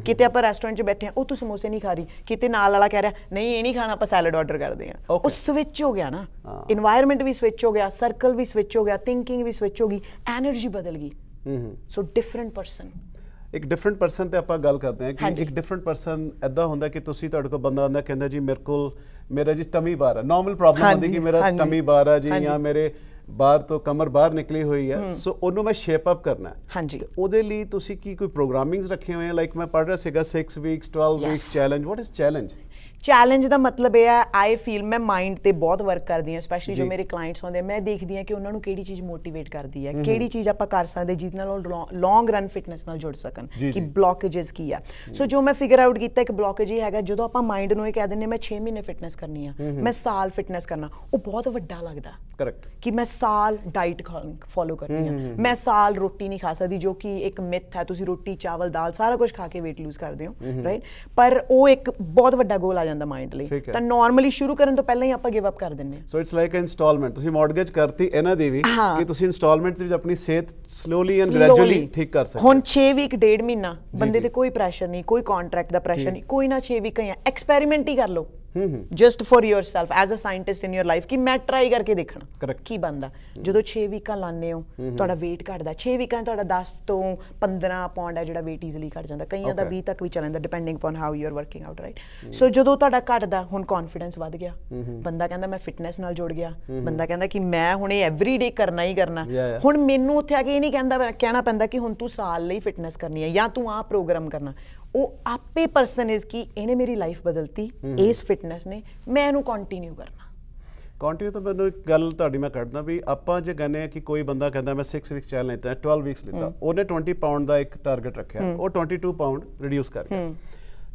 ਕਿਤੇ ਆਪਾਂ ਰੈਸਟੋਰੈਂਟ 'ਚ ਬੈਠੇ ਆ ਉਹ ਤੂੰ ਸਮੋਸੇ ਨਹੀਂ ਖਾ ਰਹੀ ਕਿਤੇ ਨਾਲ ਵਾਲਾ ਕਹਿ ਰਿਹਾ ਨਹੀਂ ਇਹ ਨਹੀਂ ਖਾਣਾ ਆਪਾਂ ਸੈਲਡ ਆਰਡਰ ਕਰਦੇ ਆ ਉਹ ਸਵਿਚ ਹੋ ਗਿਆ ਨਾ এনवायरमेंट ਵੀ ਸਵਿਚ ਹੋ ਗਿਆ ਸਰਕਲ ਵੀ ਸਵਿਚ ਹੋ ਗਿਆ ਥਿੰਕਿੰਗ ਵੀ ਸਵਿਚ ਹੋ ਗਈ એનર્ਜੀ ਬਦਲ ਗਈ ਸੋ ਡਿਫਰੈਂਟ ਪਰਸਨ ਇੱਕ ਡਿਫਰੈਂਟ ਪਰਸਨ ਤੇ ਆਪਾਂ ਗੱਲ ਕਰਦੇ ਹਾਂ ਕਿ ਇੱਕ ਡਿਫਰੈਂਟ ਪਰਸਨ ਐਦਾਂ ਹੁੰਦਾ ਕਿ ਤੁਸੀਂ ਤੁਹਾਡੇ ਕੋਲ ਬੰਦਾ ਆਉਂਦਾ ਕਹਿੰਦਾ ਜੀ ਮੇਰੇ ਕੋਲ ਮੇਰਾ ਜੀ ਟਮੀ ਬਾਰ ਹੈ ਨਾਰਮਲ ਪ੍ਰੋਬਲਮ ਹੁੰਦੀ ਕਿ ਮੇਰਾ ਟਮੀ ਬਾਰ ਹੈ ਜੀ ਜਾਂ ਮੇਰੇ ਬਾਹਰ ਤੋਂ ਕਮਰ ਬਾਹਰ ਨਿਕਲੀ ਹੋਈ ਹੈ ਸੋ ਉਹਨੂੰ ਮੈਂ ਸ਼ੇਪ ਅਪ ਕਰਨਾ ਹਾਂਜੀ ਉਹਦੇ ਲਈ ਤੁਸੀਂ ਕੀ ਕੋਈ ਪ੍ਰੋਗਰਾਮਿੰਗਸ ਰੱਖੇ ਹੋਏ ਆ ਲਾਈਕ ਮੈਂ ਪੜ੍ਹ ਰਿਹਾ ਸੀਗਾ 6 weeks 12 weeks challenge what is challenge challenge ਦਾ ਮਤਲਬ ਇਹ ਹੈ ਆਈ ਫੀਲ ਮੈਂ ਮਾਈਂਡ ਤੇ ਬਹੁਤ ਵਰਕ ਕਰਦੀ ਹਾਂ ਸਪੈਸ਼ਲੀ ਜੋ ਮੇਰੇ ਕਲਾਇੰਟਸ ਹੁੰਦੇ ਮੈਂ ਦੇਖਦੀ ਹਾਂ ਕਿ ਉਹਨਾਂ ਨੂੰ ਕਿਹੜੀ ਚੀਜ਼ ਮੋਟੀਵੇਟ ਕਰਦੀ ਹੈ ਕਿਹੜੀ ਚੀਜ਼ ਆਪਾਂ ਕਰ ਸਕਦੇ ਜਿਸ ਨਾਲ ਉਹ ਲੌਂਗ ਰਨ ਫਿਟਨੈਸ ਨਾਲ ਜੁੜ ਸਕਣ ਕਿ ਬਲੌਕੇजेस ਕੀ ਆ ਸੋ ਜੋ ਮੈਂ ਫਿਗਰ ਆਊਟ ਕੀਤਾ ਇੱਕ ਬਲੌਕੇਜ ਹੀ ਹੈਗਾ ਜਦੋਂ ਆਪਾਂ ਮਾਈਂਡ ਨੂੰ ਇਹ ਕਹਿ ਦਿੰਨੇ ਮੈਂ 6 ਮਹੀਨੇ ਫਿਟਨੈਸ ਕਰਨੀ ਆ ਮੈਂ ਸਾਲ ਫਿਟਨੈਸ ਕਰਨਾ ਉਹ ਬਹੁਤ ਵੱਡਾ ਲੱਗਦਾ ਕਰੈਕਟ ਕਿ ਮੈਂ ਸਾਲ ਡਾਈਟ ਫੋਲੋ ਕਰਨੀ ਆ ਮੈਂ ਸਾਲ ਰੋਟੀ ਨਹੀਂ ਖਾ ਸਕਦੀ ਜੋ ਕਿ ਇੱਕ ਮਿਥ ਹੈ ਤੁਸੀਂ ਰੋਟੀ ਚਾਵਲ ਦਾਲ ਸਾਰਾ ਕੁਝ ਖਾ ਕੇ weight lose ਕਰਦੇ ਹੋ ਰਾਈਟ ਪਰ ਉਹ ਇੱਕ ਬਹੁਤ ਵੱਡਾ ਗੋਲ ਆ ਜਾਂਦਾ ਮਾਈਂਡ ਲਈ ਤਾਂ ਨਾਰਮਲੀ ਸ਼ੁਰੂ ਕਰਨ ਤੋਂ ਪਹਿਲਾਂ ਹੀ ਆਪਾਂ ਗਿਵ ਅਪ ਕਰ ਦਿੰਨੇ ਆ so it's like a installment ਤੁਸੀਂ ਮਾਰਗੇਜ ਕਰਤੀ ਇਹਨਾਂ ਦੀ ਵੀ ਕਿ ਤੁਸੀਂ ਇਨਸਟਾਲਮੈਂਟ ਦੇ ਵਿੱਚ ਆਪਣੀ ਸਿਹਤ ਸਲੋਲੀ ਐਂਡ ਗ੍ਰੈਜੂਅਲੀ ਠੀਕ ਕਰ ਸਕਦੇ ਹੁਣ 6 ਵੀਕ ਡੇਢ ਮਹੀਨਾ ਬੰਦੇ ਤੇ ਕੋਈ ਪ੍ਰੈਸ਼ਰ ਨਹੀਂ ਕੋਈ ਕੰਟਰੈਕਟ ਦਾ ਪ੍ਰੈਸ਼ਰ ਨਹੀਂ ਕੋਈ ਨਾ 6 ਵੀਕ ਐਕਸਪੈਰੀਮੈਂਟ ਹੀ ਕਰ ਲਓ just for yourself as a scientist in your life ਕਿ ਮੈਂ ਟਰਾਈ ਕਰਕੇ ਦੇਖਣਾ ਕੀ ਬੰਦਾ ਜਦੋਂ 6 ਵੀਕਾਂ ਲਾਣੇ ਹੋ ਤੁਹਾਡਾ weight ਘਟਦਾ 6 ਵੀਕਾਂ ਤੁਹਾਡਾ 10 ਤੋਂ 15 ਪਾਉਂਡ ਹੈ ਜਿਹੜਾ weight easily ਘਟ ਜਾਂਦਾ ਕਈਆਂ ਦਾ 20 ਤੱਕ ਵੀ ਚੱਲ ਜਾਂਦਾ depending upon how you are working out right so ਜਦੋਂ ਤੁਹਾਡਾ ਘਟਦਾ ਹੁਣ ਕੌਨਫੀਡੈਂਸ ਵੱਧ ਗਿਆ ਬੰਦਾ ਕਹਿੰਦਾ ਮੈਂ ਫਿਟਨੈਸ ਨਾਲ ਜੁੜ ਗਿਆ ਬੰਦਾ ਕਹਿੰਦਾ ਕਿ ਮੈਂ ਹੁਣ ਇਹ ਐਵਰੀ ਡੇ ਕਰਨਾ ਹੀ ਕਰਨਾ ਹੁਣ ਮੈਨੂੰ ਉੱਥੇ ਆ ਕੇ ਇਹ ਨਹੀਂ ਕਹਿੰਦਾ ਕਹਿਣਾ ਪੈਂਦਾ ਕਿ ਹੁਣ ਤੂੰ ਸਾਲ ਲਈ ਫਿਟਨੈਸ ਕਰਨੀ ਹੈ ਜਾਂ ਤੂੰ ਆਹ ਪ੍ਰੋਗਰਾਮ ਕਰਨਾ ਉਹ ਆਪੇ ਪਰਸਨ ਇਸ ਕੀ ਇਹਨੇ ਮੇਰੀ ਲਾਈਫ ਬਦਲਤੀ ਇਸ ਫਿਟਨੈਸ ਨੇ ਮੈਂ ਇਹਨੂੰ ਕੰਟੀਨਿਊ ਕਰਨਾ ਕੰਟੀਨਿਊ ਤਾਂ ਮੈਨੂੰ ਇੱਕ ਗੱਲ ਤੁਹਾਡੀ ਮੈਂ ਕੱਢਦਾ ਵੀ ਆਪਾਂ ਜੇ ਕਹਿੰਦੇ ਆ ਕਿ ਕੋਈ ਬੰਦਾ ਕਹਿੰਦਾ ਮੈਂ 6 ਵੀਕ ਚੈਲੰਜ ਲੈਂਦਾ 12 ਵੀਕਸ ਲੈਂਦਾ ਉਹਨੇ 20 ਪਾਉਂਡ ਦਾ ਇੱਕ ਟਾਰਗੇਟ ਰੱਖਿਆ ਉਹ 22 ਪਾਉਂਡ ਰਿਡਿਊਸ ਕਰ ਗਿਆ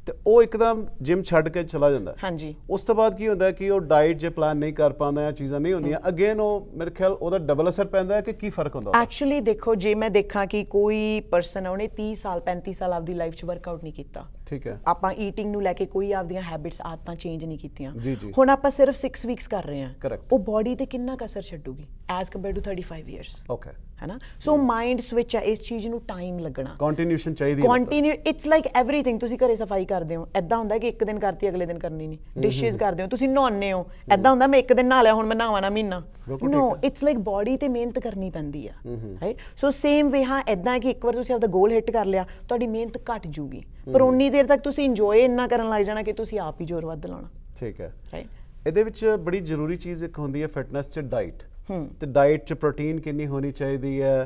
ਤੇ ਉਹ ਇੱਕਦਮ ਜਿਮ ਛੱਡ ਕੇ ਚਲਾ ਜਾਂਦਾ ਹਾਂਜੀ ਉਸ ਤੋਂ ਬਾਅਦ ਕੀ ਹੁੰਦਾ ਕਿ ਉਹ ਡਾਈਟ ਜੇ ਪਲਾਨ ਨਹੀਂ ਕਰ ਪਾਉਂਦਾ ਜਾਂ ਚੀਜ਼ਾਂ ਨਹੀਂ ਹੁੰਦੀਆਂ ਅਗੇਨ ਉਹ ਮੇਰੇ ਖਿਆਲ ਉਹਦਾ ਡਬਲ ਅਸਰ ਪੈਂਦਾ ਹੈ ਕਿ ਕੀ ਫਰਕ ਹੁੰਦਾ ਐਕਚੁਅਲੀ ਦੇਖੋ ਜੇ ਮੈਂ ਦੇਖਾਂ ਕਿ ਕੋਈ ਪਰਸਨ ਉਹਨੇ 30 ਸਾਲ 35 ਸਾਲ ਆਪਦੀ ਲਾਈਫ 'ਚ ਵਰਕਆਊਟ ਨਹੀਂ ਕੀਤਾ ਠੀਕ ਹੈ ਆਪਾਂ ਈਟਿੰਗ ਨੂੰ ਲੈ ਕੇ ਕੋਈ ਆਪਦੀਆਂ ਹੈਬਿਟਸ ਆਦਤਾਂ ਚੇਂਜ ਨਹੀਂ ਕੀਤੀਆਂ ਹੁਣ ਆਪਾਂ ਸਿਰਫ 6 ਵੀਕਸ ਕਰ ਰਹੇ ਹਾਂ ਉਹ ਬਾਡੀ ਤੇ ਕਿੰਨਾ ਕਸਰ ਛੱਡੂਗੀ as compare to 35 years okay ਹੈਨਾ ਸੋ ਮਾਈਂਡ ਸਵਿਚ ਹੈ ਇਸ ਚੀਜ਼ ਨੂੰ ਟਾਈਮ ਲੱਗਣਾ ਕੰਟੀਨਿਊਸ਼ਨ ਚਾਹੀਦੀ ਹੈ ਕੰਟੀਨਿਊ ਇਟਸ ਲਾਈਕ एवरीथिंग ਤੁਸੀਂ ਘਰੇ ਸਫਾਈ ਕਰਦੇ ਹੋ ਐਦਾਂ ਹੁੰਦਾ ਕਿ ਇੱਕ ਦਿਨ ਕਰਤੀ ਅਗਲੇ ਦਿਨ ਕਰਨੀ ਨਹੀਂ ਡਿਸ਼ੇਸ ਕਰਦੇ ਹੋ ਤੁਸੀਂ ਨਹਾਉਂਦੇ ਹੋ ਐਦਾਂ ਹੁੰਦਾ ਮੈਂ ਇੱਕ ਦਿਨ ਨਹਾ ਲਿਆ ਹੁਣ ਮੈਂ ਨਹਾਵਾਂ ਨਾ ਮਹੀਨਾ ਨੋ ਇਟਸ ਲਾਈਕ ਬਾਡੀ ਤੇ ਮਿਹਨਤ ਕਰਨੀ ਪੈਂਦੀ ਆ ਰਾਈਟ ਸੋ ਸੇਮ ਵੇ ਹਾਂ ਐਦਾਂ ਕਿ ਇੱਕ ਵਾਰ ਤੁਸੀਂ ਆਪਦਾ ਗੋਲ ਹਿੱਟ ਕਰ ਲਿਆ ਤੁਹਾਡੀ ਮਿਹਨਤ ਘਟ ਜੂਗੀ ਪਰ ਉਨੀ ਦੇਰ ਤੱਕ ਤੁਸੀਂ ਇੰਜੋਏ ਇੰਨਾ ਕਰਨ ਲੱਗ ਜਾਣਾ ਕਿ ਤੁਸੀਂ ਆਪ ਹੀ ਜ਼ੋਰ ਵੱਧ ਲਾਉਣਾ ਠੀਕ ਹੈ ਰਾਈਟ ਇਹਦੇ ਵਿੱਚ ਬੜੀ ਜ਼ਰੂਰੀ ਚੀਜ਼ ਇੱਕ ਹੁੰਦੀ ਹੈ ਫਿਟਨੈਸ 'ਚ ਡਾਈਟ ਹੂੰ ਤੇ ਡਾਈਟ 'ਚ ਪ੍ਰੋਟੀਨ ਕਿੰਨੀ ਹੋਣੀ ਚਾਹੀਦੀ ਹੈ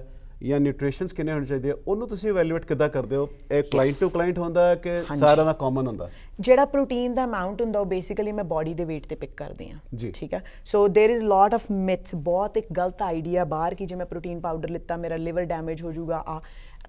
ਜਾਂ ਨਿਊਟ੍ਰੀਸ਼ਨਸ ਕਿੰਨੇ ਹੋਣੇ ਚਾਹੀਦੇ ਉਹਨੂੰ ਤੁਸੀਂ ਇਵੈਲੂਏਟ ਕਿੱਦਾਂ ਕਰਦੇ ਹੋ ਇਹ ਕਲਾਇੰਟ ਟੂ ਕਲਾਇੰਟ ਹੁੰਦਾ ਹੈ ਕਿ ਸਾਰਿਆਂ ਦਾ ਕਾਮਨ ਹੁੰਦਾ ਜਿਹੜਾ ਪ੍ਰੋਟੀਨ ਦਾ ਅਮਾਉਂਟ ਹੁੰਦਾ ਉਹ ਬੇਸਿਕਲੀ ਮੈਂ ਬਾਡੀ ਦੇ weight ਤੇ ਪਿਕ ਕਰਦੀ ਆ ਠੀਕ ਹੈ so there is lot of myths ਬਹੁਤ ਇੱਕ ਗਲਤ ਆਈਡੀਆ ਬਾਹਰ ਕਿ ਜੇ ਮੈਂ ਪ੍ਰੋਟੀਨ ਪਾਊਡਰ ਲਿੱਤਾ ਮੇਰਾ ਲਿਵਰ ਡੈਮੇਜ ਹੋ ਜਾਊਗਾ ਆ